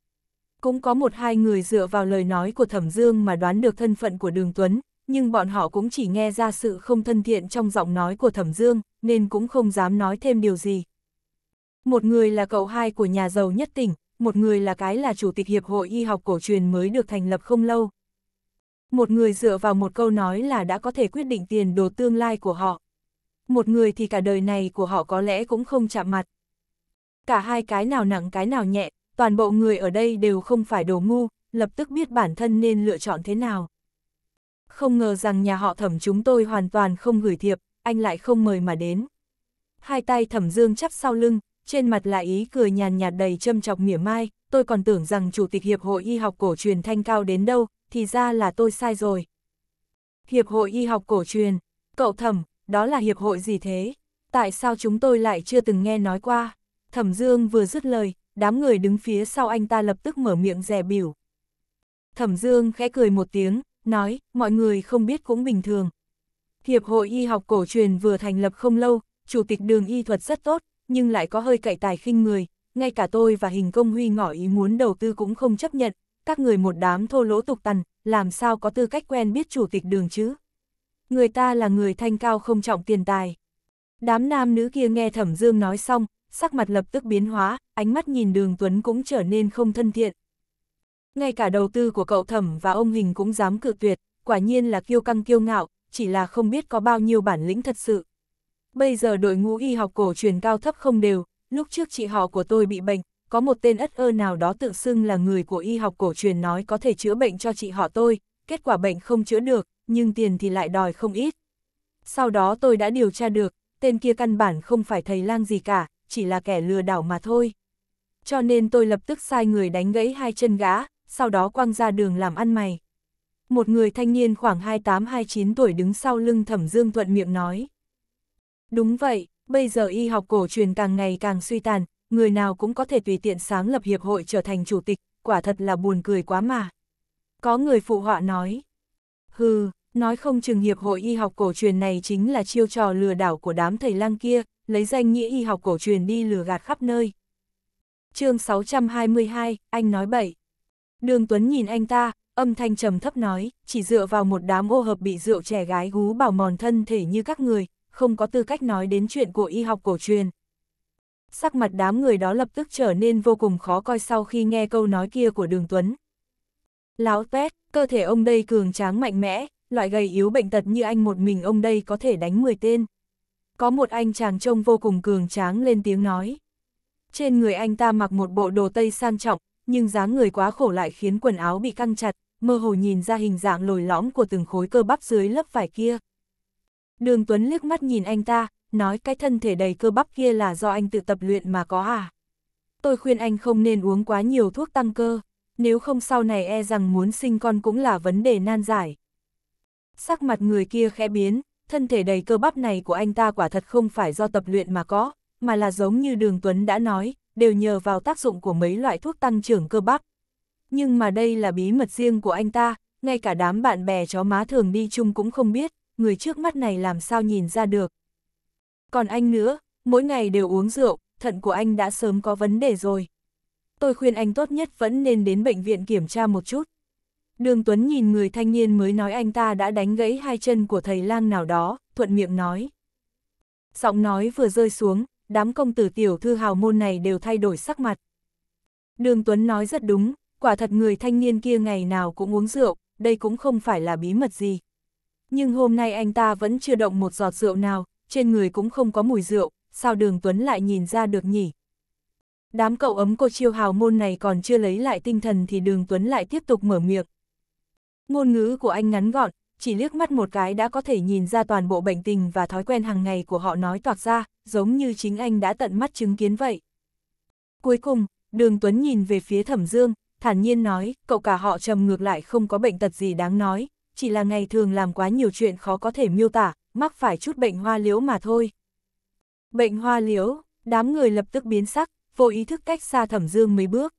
Cũng có một hai người dựa vào lời nói của Thẩm Dương mà đoán được thân phận của đường Tuấn, nhưng bọn họ cũng chỉ nghe ra sự không thân thiện trong giọng nói của Thẩm Dương, nên cũng không dám nói thêm điều gì. Một người là cậu hai của nhà giàu nhất tỉnh, một người là cái là chủ tịch Hiệp hội Y học cổ truyền mới được thành lập không lâu, một người dựa vào một câu nói là đã có thể quyết định tiền đồ tương lai của họ. Một người thì cả đời này của họ có lẽ cũng không chạm mặt. Cả hai cái nào nặng cái nào nhẹ, toàn bộ người ở đây đều không phải đồ ngu, lập tức biết bản thân nên lựa chọn thế nào. Không ngờ rằng nhà họ thẩm chúng tôi hoàn toàn không gửi thiệp, anh lại không mời mà đến. Hai tay thẩm dương chắp sau lưng, trên mặt lại ý cười nhàn nhạt đầy châm chọc mỉa mai, tôi còn tưởng rằng Chủ tịch Hiệp hội Y học cổ truyền thanh cao đến đâu, thì ra là tôi sai rồi. Hiệp hội y học cổ truyền, cậu thẩm, đó là hiệp hội gì thế? Tại sao chúng tôi lại chưa từng nghe nói qua? Thẩm Dương vừa dứt lời, đám người đứng phía sau anh ta lập tức mở miệng rẻ biểu. Thẩm Dương khẽ cười một tiếng, nói, mọi người không biết cũng bình thường. Hiệp hội y học cổ truyền vừa thành lập không lâu, chủ tịch đường y thuật rất tốt, nhưng lại có hơi cậy tài khinh người, ngay cả tôi và hình công huy ngỏ ý muốn đầu tư cũng không chấp nhận, các người một đám thô lỗ tục tằn, làm sao có tư cách quen biết chủ tịch đường chứ? Người ta là người thanh cao không trọng tiền tài. Đám nam nữ kia nghe Thẩm Dương nói xong, sắc mặt lập tức biến hóa, ánh mắt nhìn đường Tuấn cũng trở nên không thân thiện. Ngay cả đầu tư của cậu Thẩm và ông Hình cũng dám cự tuyệt, quả nhiên là kiêu căng kiêu ngạo, chỉ là không biết có bao nhiêu bản lĩnh thật sự. Bây giờ đội ngũ y học cổ truyền cao thấp không đều, lúc trước chị họ của tôi bị bệnh, có một tên ất ơ nào đó tự xưng là người của y học cổ truyền nói có thể chữa bệnh cho chị họ tôi, kết quả bệnh không chữa được, nhưng tiền thì lại đòi không ít. Sau đó tôi đã điều tra được, tên kia căn bản không phải thầy lang gì cả, chỉ là kẻ lừa đảo mà thôi. Cho nên tôi lập tức sai người đánh gãy hai chân gã, sau đó quăng ra đường làm ăn mày. Một người thanh niên khoảng 28-29 tuổi đứng sau lưng thẩm dương thuận miệng nói. Đúng vậy, bây giờ y học cổ truyền càng ngày càng suy tàn, người nào cũng có thể tùy tiện sáng lập hiệp hội trở thành chủ tịch, quả thật là buồn cười quá mà. Có người phụ họa nói, hừ, nói không chừng hiệp hội y học cổ truyền này chính là chiêu trò lừa đảo của đám thầy lang kia, lấy danh nghĩa y học cổ truyền đi lừa gạt khắp nơi. chương 622, anh nói bậy. Đường Tuấn nhìn anh ta, âm thanh trầm thấp nói, chỉ dựa vào một đám ô hợp bị rượu trẻ gái gú bảo mòn thân thể như các người, không có tư cách nói đến chuyện của y học cổ truyền sắc mặt đám người đó lập tức trở nên vô cùng khó coi sau khi nghe câu nói kia của Đường Tuấn. Lão Pét, cơ thể ông đây cường tráng mạnh mẽ, loại gầy yếu bệnh tật như anh một mình ông đây có thể đánh 10 tên. Có một anh chàng trông vô cùng cường tráng lên tiếng nói. Trên người anh ta mặc một bộ đồ tây sang trọng, nhưng dáng người quá khổ lại khiến quần áo bị căng chặt, mơ hồ nhìn ra hình dạng lồi lõm của từng khối cơ bắp dưới lớp vải kia. Đường Tuấn liếc mắt nhìn anh ta, nói cái thân thể đầy cơ bắp kia là do anh tự tập luyện mà có à. Tôi khuyên anh không nên uống quá nhiều thuốc tăng cơ, nếu không sau này e rằng muốn sinh con cũng là vấn đề nan giải. Sắc mặt người kia khẽ biến, thân thể đầy cơ bắp này của anh ta quả thật không phải do tập luyện mà có, mà là giống như Đường Tuấn đã nói, đều nhờ vào tác dụng của mấy loại thuốc tăng trưởng cơ bắp. Nhưng mà đây là bí mật riêng của anh ta, ngay cả đám bạn bè chó má thường đi chung cũng không biết, người trước mắt này làm sao nhìn ra được, còn anh nữa, mỗi ngày đều uống rượu, thận của anh đã sớm có vấn đề rồi. Tôi khuyên anh tốt nhất vẫn nên đến bệnh viện kiểm tra một chút. Đường Tuấn nhìn người thanh niên mới nói anh ta đã đánh gãy hai chân của thầy lang nào đó, thuận miệng nói. Giọng nói vừa rơi xuống, đám công tử tiểu thư hào môn này đều thay đổi sắc mặt. Đường Tuấn nói rất đúng, quả thật người thanh niên kia ngày nào cũng uống rượu, đây cũng không phải là bí mật gì. Nhưng hôm nay anh ta vẫn chưa động một giọt rượu nào, trên người cũng không có mùi rượu, sao đường Tuấn lại nhìn ra được nhỉ? Đám cậu ấm cô chiêu hào môn này còn chưa lấy lại tinh thần thì đường Tuấn lại tiếp tục mở miệng. Ngôn ngữ của anh ngắn gọn, chỉ liếc mắt một cái đã có thể nhìn ra toàn bộ bệnh tình và thói quen hàng ngày của họ nói toạc ra, giống như chính anh đã tận mắt chứng kiến vậy. Cuối cùng, đường Tuấn nhìn về phía thẩm dương, thản nhiên nói, cậu cả họ trầm ngược lại không có bệnh tật gì đáng nói, chỉ là ngày thường làm quá nhiều chuyện khó có thể miêu tả, mắc phải chút bệnh hoa liếu mà thôi. Bệnh hoa liếu, đám người lập tức biến sắc, vô ý thức cách xa thẩm dương mấy bước.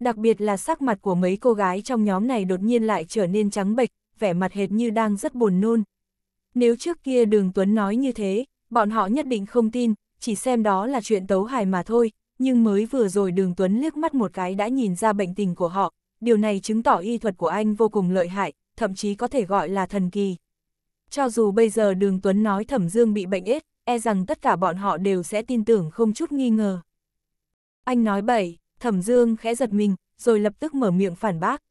Đặc biệt là sắc mặt của mấy cô gái trong nhóm này đột nhiên lại trở nên trắng bệch, vẻ mặt hệt như đang rất buồn nôn. Nếu trước kia đường Tuấn nói như thế, bọn họ nhất định không tin, chỉ xem đó là chuyện tấu hài mà thôi, nhưng mới vừa rồi đường Tuấn liếc mắt một cái đã nhìn ra bệnh tình của họ, điều này chứng tỏ y thuật của anh vô cùng lợi hại, thậm chí có thể gọi là thần kỳ. Cho dù bây giờ Đường Tuấn nói Thẩm Dương bị bệnh ết, e rằng tất cả bọn họ đều sẽ tin tưởng không chút nghi ngờ. Anh nói bậy, Thẩm Dương khẽ giật mình, rồi lập tức mở miệng phản bác.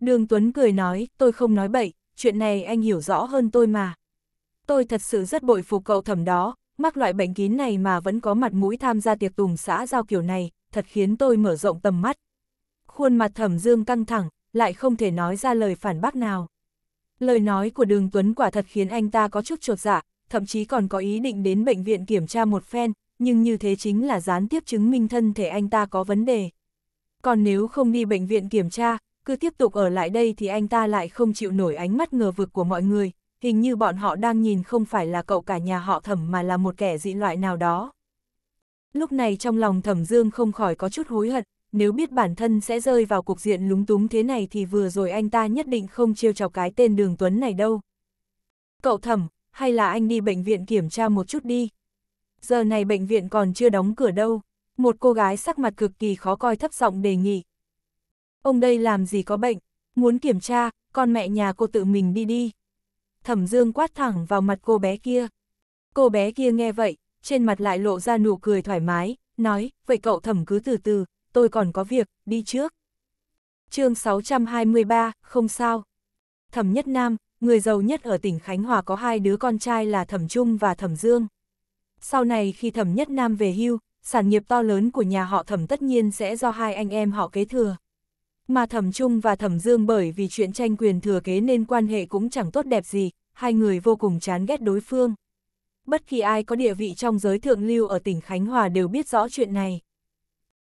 Đường Tuấn cười nói, tôi không nói bậy, chuyện này anh hiểu rõ hơn tôi mà. Tôi thật sự rất bội phục cậu thẩm đó, mắc loại bệnh kín này mà vẫn có mặt mũi tham gia tiệc tùng xã giao kiểu này, thật khiến tôi mở rộng tầm mắt. Khuôn mặt thẩm dương căng thẳng, lại không thể nói ra lời phản bác nào. Lời nói của Đường Tuấn quả thật khiến anh ta có chút trột dạ, thậm chí còn có ý định đến bệnh viện kiểm tra một phen, nhưng như thế chính là gián tiếp chứng minh thân thể anh ta có vấn đề. Còn nếu không đi bệnh viện kiểm tra, cứ tiếp tục ở lại đây thì anh ta lại không chịu nổi ánh mắt ngờ vực của mọi người, hình như bọn họ đang nhìn không phải là cậu cả nhà họ thẩm mà là một kẻ dị loại nào đó. Lúc này trong lòng thẩm dương không khỏi có chút hối hận, nếu biết bản thân sẽ rơi vào cuộc diện lúng túng thế này thì vừa rồi anh ta nhất định không chiêu chọc cái tên đường Tuấn này đâu. Cậu thẩm, hay là anh đi bệnh viện kiểm tra một chút đi. Giờ này bệnh viện còn chưa đóng cửa đâu, một cô gái sắc mặt cực kỳ khó coi thấp giọng đề nghị. Ông đây làm gì có bệnh, muốn kiểm tra, con mẹ nhà cô tự mình đi đi. Thẩm Dương quát thẳng vào mặt cô bé kia. Cô bé kia nghe vậy, trên mặt lại lộ ra nụ cười thoải mái, nói, vậy cậu thẩm cứ từ từ, tôi còn có việc, đi trước. chương 623, không sao. Thẩm Nhất Nam, người giàu nhất ở tỉnh Khánh Hòa có hai đứa con trai là Thẩm Trung và Thẩm Dương. Sau này khi Thẩm Nhất Nam về hưu, sản nghiệp to lớn của nhà họ Thẩm tất nhiên sẽ do hai anh em họ kế thừa. Mà Thẩm Trung và Thẩm Dương bởi vì chuyện tranh quyền thừa kế nên quan hệ cũng chẳng tốt đẹp gì, hai người vô cùng chán ghét đối phương. Bất kỳ ai có địa vị trong giới thượng lưu ở tỉnh Khánh Hòa đều biết rõ chuyện này.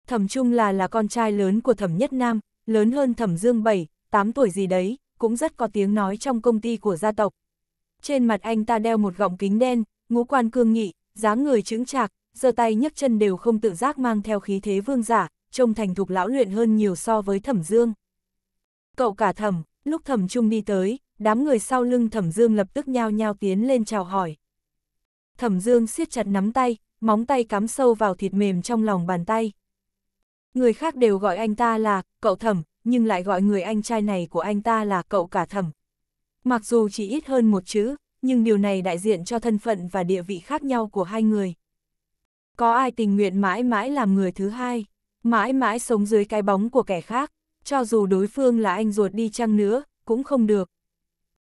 Thẩm Trung là là con trai lớn của Thẩm Nhất Nam, lớn hơn Thẩm Dương 7, 8 tuổi gì đấy, cũng rất có tiếng nói trong công ty của gia tộc. Trên mặt anh ta đeo một gọng kính đen, ngũ quan cương nghị, dáng người chững chạc, giơ tay nhấc chân đều không tự giác mang theo khí thế vương giả, trông thành thục lão luyện hơn nhiều so với Thẩm Dương. Cậu cả Thẩm, lúc Thẩm Trung đi tới, đám người sau lưng Thẩm Dương lập tức nhao nhao tiến lên chào hỏi. Thẩm Dương siết chặt nắm tay, móng tay cắm sâu vào thịt mềm trong lòng bàn tay. Người khác đều gọi anh ta là cậu thẩm, nhưng lại gọi người anh trai này của anh ta là cậu cả thẩm. Mặc dù chỉ ít hơn một chữ, nhưng điều này đại diện cho thân phận và địa vị khác nhau của hai người. Có ai tình nguyện mãi mãi làm người thứ hai, mãi mãi sống dưới cái bóng của kẻ khác, cho dù đối phương là anh ruột đi chăng nữa, cũng không được.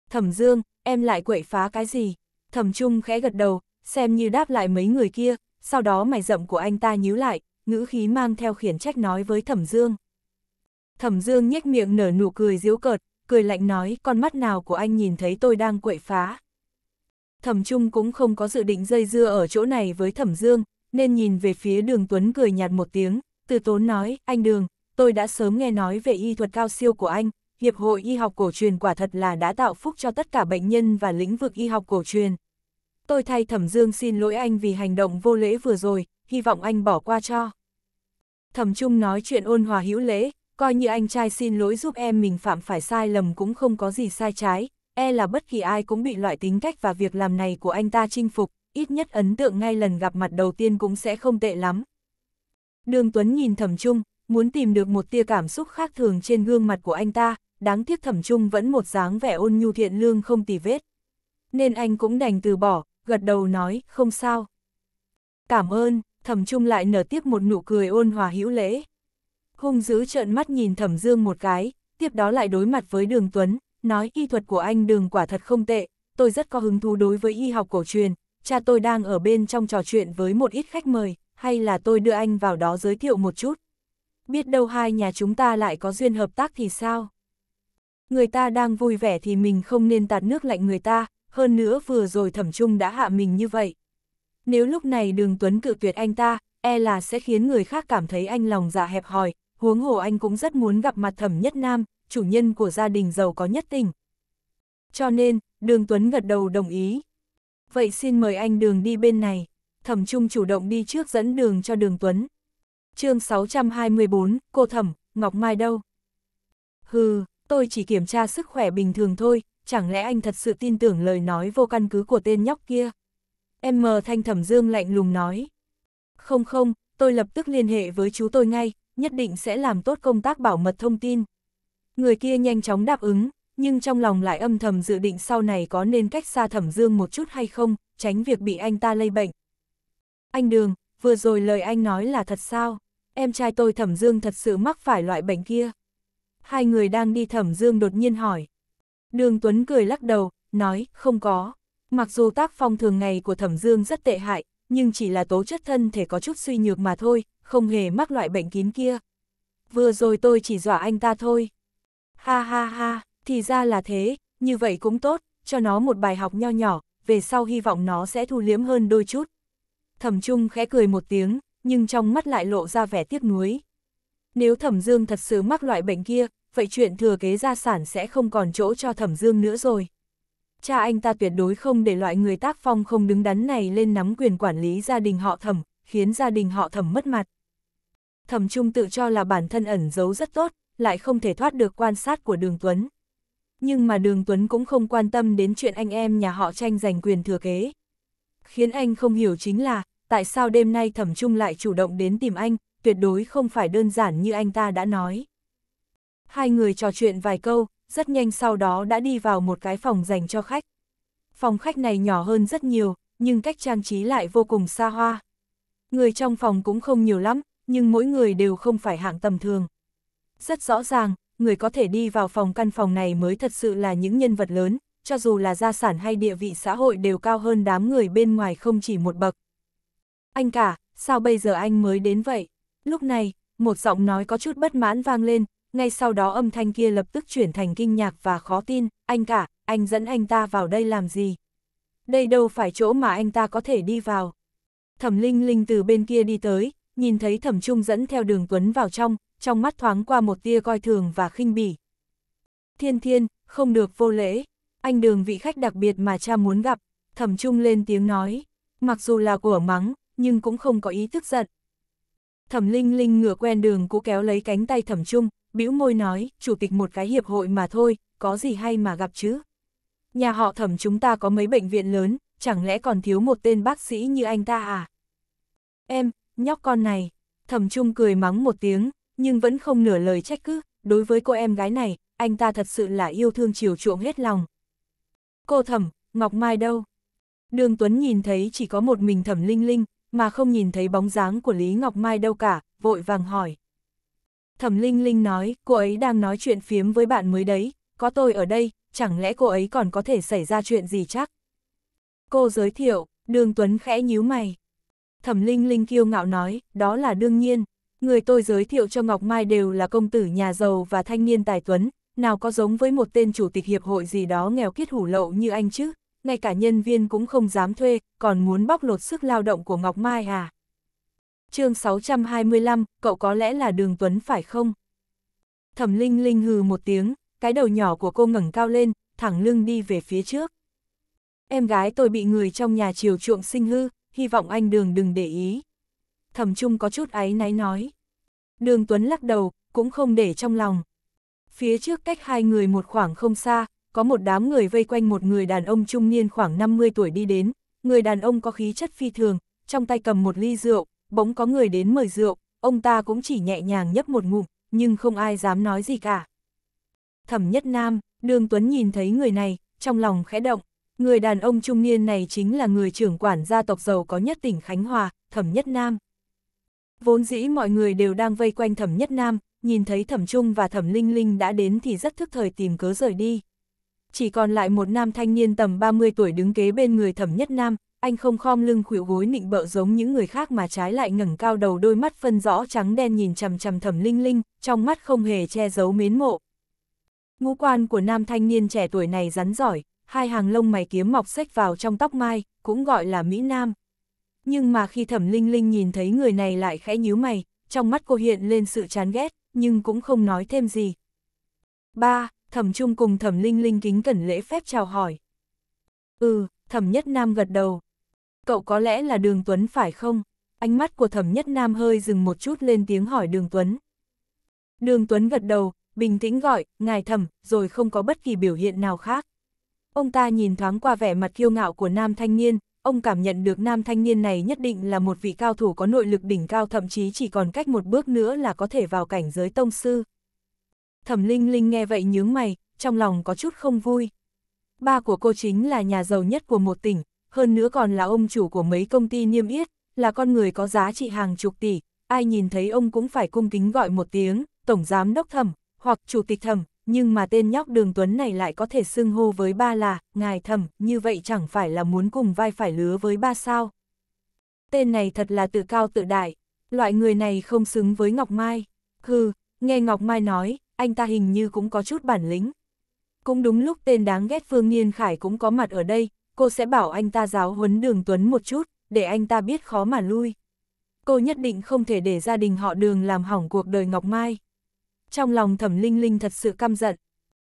Thẩm Dương, em lại quậy phá cái gì? Thẩm Trung khẽ gật đầu, xem như đáp lại mấy người kia, sau đó mày rậm của anh ta nhíu lại, ngữ khí mang theo khiển trách nói với Thẩm Dương. Thẩm Dương nhếch miệng nở nụ cười diếu cợt, cười lạnh nói con mắt nào của anh nhìn thấy tôi đang quậy phá. Thẩm Trung cũng không có dự định dây dưa ở chỗ này với Thẩm Dương, nên nhìn về phía đường Tuấn cười nhạt một tiếng, từ tốn nói, anh Đường, tôi đã sớm nghe nói về y thuật cao siêu của anh, Hiệp hội Y học cổ truyền quả thật là đã tạo phúc cho tất cả bệnh nhân và lĩnh vực y học cổ truyền. Tôi thay Thẩm Dương xin lỗi anh vì hành động vô lễ vừa rồi, hy vọng anh bỏ qua cho. Thẩm Trung nói chuyện ôn hòa hữu lễ, coi như anh trai xin lỗi giúp em mình phạm phải sai lầm cũng không có gì sai trái, e là bất kỳ ai cũng bị loại tính cách và việc làm này của anh ta chinh phục, ít nhất ấn tượng ngay lần gặp mặt đầu tiên cũng sẽ không tệ lắm. Đường Tuấn nhìn Thẩm Trung, muốn tìm được một tia cảm xúc khác thường trên gương mặt của anh ta, đáng tiếc Thẩm Trung vẫn một dáng vẻ ôn nhu thiện lương không tì vết. Nên anh cũng đành từ bỏ, gật đầu nói, không sao. Cảm ơn thẩm trung lại nở tiếp một nụ cười ôn hòa hữu lễ. Hung dữ trợn mắt nhìn thẩm dương một cái, tiếp đó lại đối mặt với đường Tuấn, nói y thuật của anh đường quả thật không tệ, tôi rất có hứng thú đối với y học cổ truyền, cha tôi đang ở bên trong trò chuyện với một ít khách mời, hay là tôi đưa anh vào đó giới thiệu một chút. Biết đâu hai nhà chúng ta lại có duyên hợp tác thì sao? Người ta đang vui vẻ thì mình không nên tạt nước lạnh người ta, hơn nữa vừa rồi thẩm trung đã hạ mình như vậy, nếu lúc này đường Tuấn cự tuyệt anh ta, e là sẽ khiến người khác cảm thấy anh lòng dạ hẹp hòi, huống hồ anh cũng rất muốn gặp mặt thẩm nhất nam, chủ nhân của gia đình giàu có nhất tỉnh. Cho nên, đường Tuấn gật đầu đồng ý. Vậy xin mời anh đường đi bên này. Thẩm Trung chủ động đi trước dẫn đường cho đường Tuấn. chương 624, cô thẩm, Ngọc Mai đâu? Hừ, tôi chỉ kiểm tra sức khỏe bình thường thôi, chẳng lẽ anh thật sự tin tưởng lời nói vô căn cứ của tên nhóc kia? em mờ Thanh Thẩm Dương lạnh lùng nói. Không không, tôi lập tức liên hệ với chú tôi ngay, nhất định sẽ làm tốt công tác bảo mật thông tin. Người kia nhanh chóng đáp ứng, nhưng trong lòng lại âm thầm dự định sau này có nên cách xa Thẩm Dương một chút hay không, tránh việc bị anh ta lây bệnh. Anh Đường, vừa rồi lời anh nói là thật sao? Em trai tôi Thẩm Dương thật sự mắc phải loại bệnh kia. Hai người đang đi Thẩm Dương đột nhiên hỏi. Đường Tuấn cười lắc đầu, nói, không có. Mặc dù tác phong thường ngày của Thẩm Dương rất tệ hại, nhưng chỉ là tố chất thân thể có chút suy nhược mà thôi, không hề mắc loại bệnh kín kia. Vừa rồi tôi chỉ dọa anh ta thôi. Ha ha ha, thì ra là thế, như vậy cũng tốt, cho nó một bài học nho nhỏ, về sau hy vọng nó sẽ thu liếm hơn đôi chút. Thẩm Trung khẽ cười một tiếng, nhưng trong mắt lại lộ ra vẻ tiếc nuối. Nếu Thẩm Dương thật sự mắc loại bệnh kia, vậy chuyện thừa kế gia sản sẽ không còn chỗ cho Thẩm Dương nữa rồi cha anh ta tuyệt đối không để loại người tác phong không đứng đắn này lên nắm quyền quản lý gia đình họ thẩm, khiến gia đình họ thẩm mất mặt. Thẩm Trung tự cho là bản thân ẩn giấu rất tốt, lại không thể thoát được quan sát của Đường Tuấn. Nhưng mà Đường Tuấn cũng không quan tâm đến chuyện anh em nhà họ tranh giành quyền thừa kế. Khiến anh không hiểu chính là, tại sao đêm nay Thẩm Trung lại chủ động đến tìm anh, tuyệt đối không phải đơn giản như anh ta đã nói. Hai người trò chuyện vài câu, rất nhanh sau đó đã đi vào một cái phòng dành cho khách. Phòng khách này nhỏ hơn rất nhiều, nhưng cách trang trí lại vô cùng xa hoa. Người trong phòng cũng không nhiều lắm, nhưng mỗi người đều không phải hạng tầm thường. Rất rõ ràng, người có thể đi vào phòng căn phòng này mới thật sự là những nhân vật lớn, cho dù là gia sản hay địa vị xã hội đều cao hơn đám người bên ngoài không chỉ một bậc. Anh cả, sao bây giờ anh mới đến vậy? Lúc này, một giọng nói có chút bất mãn vang lên, ngay sau đó âm thanh kia lập tức chuyển thành kinh nhạc và khó tin, anh cả, anh dẫn anh ta vào đây làm gì? Đây đâu phải chỗ mà anh ta có thể đi vào. Thẩm Linh Linh từ bên kia đi tới, nhìn thấy Thẩm Trung dẫn theo đường Tuấn vào trong, trong mắt thoáng qua một tia coi thường và khinh bỉ. Thiên thiên, không được vô lễ, anh đường vị khách đặc biệt mà cha muốn gặp, Thẩm Trung lên tiếng nói, mặc dù là của mắng, nhưng cũng không có ý thức giận. Thẩm Linh Linh ngửa quen đường cũ kéo lấy cánh tay Thẩm Trung, bĩu môi nói, chủ tịch một cái hiệp hội mà thôi, có gì hay mà gặp chứ. Nhà họ thẩm chúng ta có mấy bệnh viện lớn, chẳng lẽ còn thiếu một tên bác sĩ như anh ta à? Em, nhóc con này, thẩm trung cười mắng một tiếng, nhưng vẫn không nửa lời trách cứ, đối với cô em gái này, anh ta thật sự là yêu thương chiều chuộng hết lòng. Cô thẩm, Ngọc Mai đâu? Đường Tuấn nhìn thấy chỉ có một mình thẩm linh linh, mà không nhìn thấy bóng dáng của Lý Ngọc Mai đâu cả, vội vàng hỏi. Thẩm Linh Linh nói, cô ấy đang nói chuyện phiếm với bạn mới đấy, có tôi ở đây, chẳng lẽ cô ấy còn có thể xảy ra chuyện gì chắc? Cô giới thiệu, Đường Tuấn khẽ nhíu mày. Thẩm Linh Linh kiêu ngạo nói, đó là đương nhiên, người tôi giới thiệu cho Ngọc Mai đều là công tử nhà giàu và thanh niên tài tuấn, nào có giống với một tên chủ tịch hiệp hội gì đó nghèo kiết hủ lậu như anh chứ, ngay cả nhân viên cũng không dám thuê, còn muốn bóc lột sức lao động của Ngọc Mai à? chương 625, cậu có lẽ là đường tuấn phải không? Thẩm Linh Linh hừ một tiếng, cái đầu nhỏ của cô ngẩng cao lên, thẳng lưng đi về phía trước. Em gái tôi bị người trong nhà chiều chuộng sinh hư, hy vọng anh đường đừng để ý. Thẩm Trung có chút áy náy nói. Đường Tuấn lắc đầu, cũng không để trong lòng. Phía trước cách hai người một khoảng không xa, có một đám người vây quanh một người đàn ông trung niên khoảng 50 tuổi đi đến. Người đàn ông có khí chất phi thường, trong tay cầm một ly rượu, bỗng có người đến mời rượu, ông ta cũng chỉ nhẹ nhàng nhấp một ngụm, nhưng không ai dám nói gì cả. Thẩm Nhất Nam, Đường Tuấn nhìn thấy người này, trong lòng khẽ động, người đàn ông trung niên này chính là người trưởng quản gia tộc giàu có nhất tỉnh Khánh Hòa, Thẩm Nhất Nam. Vốn dĩ mọi người đều đang vây quanh Thẩm Nhất Nam, nhìn thấy Thẩm Trung và Thẩm Linh Linh đã đến thì rất thức thời tìm cớ rời đi. Chỉ còn lại một nam thanh niên tầm 30 tuổi đứng kế bên người Thẩm Nhất Nam, anh không khom lưng khuỵu gối nịnh bợ giống những người khác mà trái lại ngẩng cao đầu đôi mắt phân rõ trắng đen nhìn chằm chằm thẩm linh linh, trong mắt không hề che giấu mến mộ. Ngũ quan của nam thanh niên trẻ tuổi này rắn giỏi, hai hàng lông mày kiếm mọc xếch vào trong tóc mai, cũng gọi là Mỹ Nam. Nhưng mà khi thẩm linh linh nhìn thấy người này lại khẽ nhíu mày, trong mắt cô hiện lên sự chán ghét, nhưng cũng không nói thêm gì. ba Thẩm Trung cùng Thẩm Linh Linh kính cẩn lễ phép chào hỏi. Ừ, Thẩm Nhất Nam gật đầu, cậu có lẽ là Đường Tuấn phải không? Ánh mắt của Thẩm Nhất Nam hơi dừng một chút lên tiếng hỏi Đường Tuấn. Đường Tuấn gật đầu, bình tĩnh gọi, ngài thẩm, rồi không có bất kỳ biểu hiện nào khác. Ông ta nhìn thoáng qua vẻ mặt kiêu ngạo của nam thanh niên, ông cảm nhận được nam thanh niên này nhất định là một vị cao thủ có nội lực đỉnh cao thậm chí chỉ còn cách một bước nữa là có thể vào cảnh giới tông sư. Thẩm Linh Linh nghe vậy nhướng mày, trong lòng có chút không vui. Ba của cô chính là nhà giàu nhất của một tỉnh, hơn nữa còn là ông chủ của mấy công ty niêm yết, là con người có giá trị hàng chục tỷ, ai nhìn thấy ông cũng phải cung kính gọi một tiếng, tổng giám đốc thẩm, hoặc chủ tịch thẩm, nhưng mà tên nhóc đường tuấn này lại có thể xưng hô với ba là, ngài thẩm, như vậy chẳng phải là muốn cùng vai phải lứa với ba sao. Tên này thật là tự cao tự đại, loại người này không xứng với Ngọc Mai. Hừ, nghe Ngọc Mai nói, anh ta hình như cũng có chút bản lĩnh. Cũng đúng lúc tên đáng ghét Phương Niên Khải cũng có mặt ở đây, cô sẽ bảo anh ta giáo huấn đường Tuấn một chút, để anh ta biết khó mà lui. Cô nhất định không thể để gia đình họ đường làm hỏng cuộc đời Ngọc Mai. Trong lòng thẩm Linh Linh thật sự căm giận.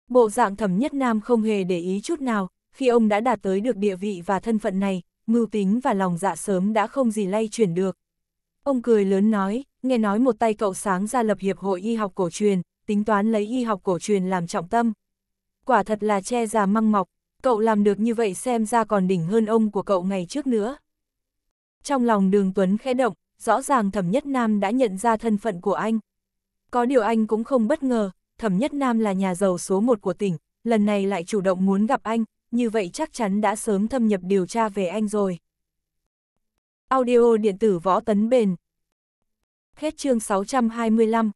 Bộ dạng thẩm nhất nam không hề để ý chút nào, khi ông đã đạt tới được địa vị và thân phận này, mưu tính và lòng dạ sớm đã không gì lay chuyển được. Ông cười lớn nói, nghe nói một tay cậu sáng ra lập hiệp hội y học cổ truyền, tính toán lấy y học cổ truyền làm trọng tâm. Quả thật là che già măng mọc, cậu làm được như vậy xem ra còn đỉnh hơn ông của cậu ngày trước nữa. Trong lòng đường Tuấn khẽ động, rõ ràng Thẩm Nhất Nam đã nhận ra thân phận của anh. Có điều anh cũng không bất ngờ, Thẩm Nhất Nam là nhà giàu số một của tỉnh, lần này lại chủ động muốn gặp anh, như vậy chắc chắn đã sớm thâm nhập điều tra về anh rồi. Audio điện tử võ tấn bền Hết chương 625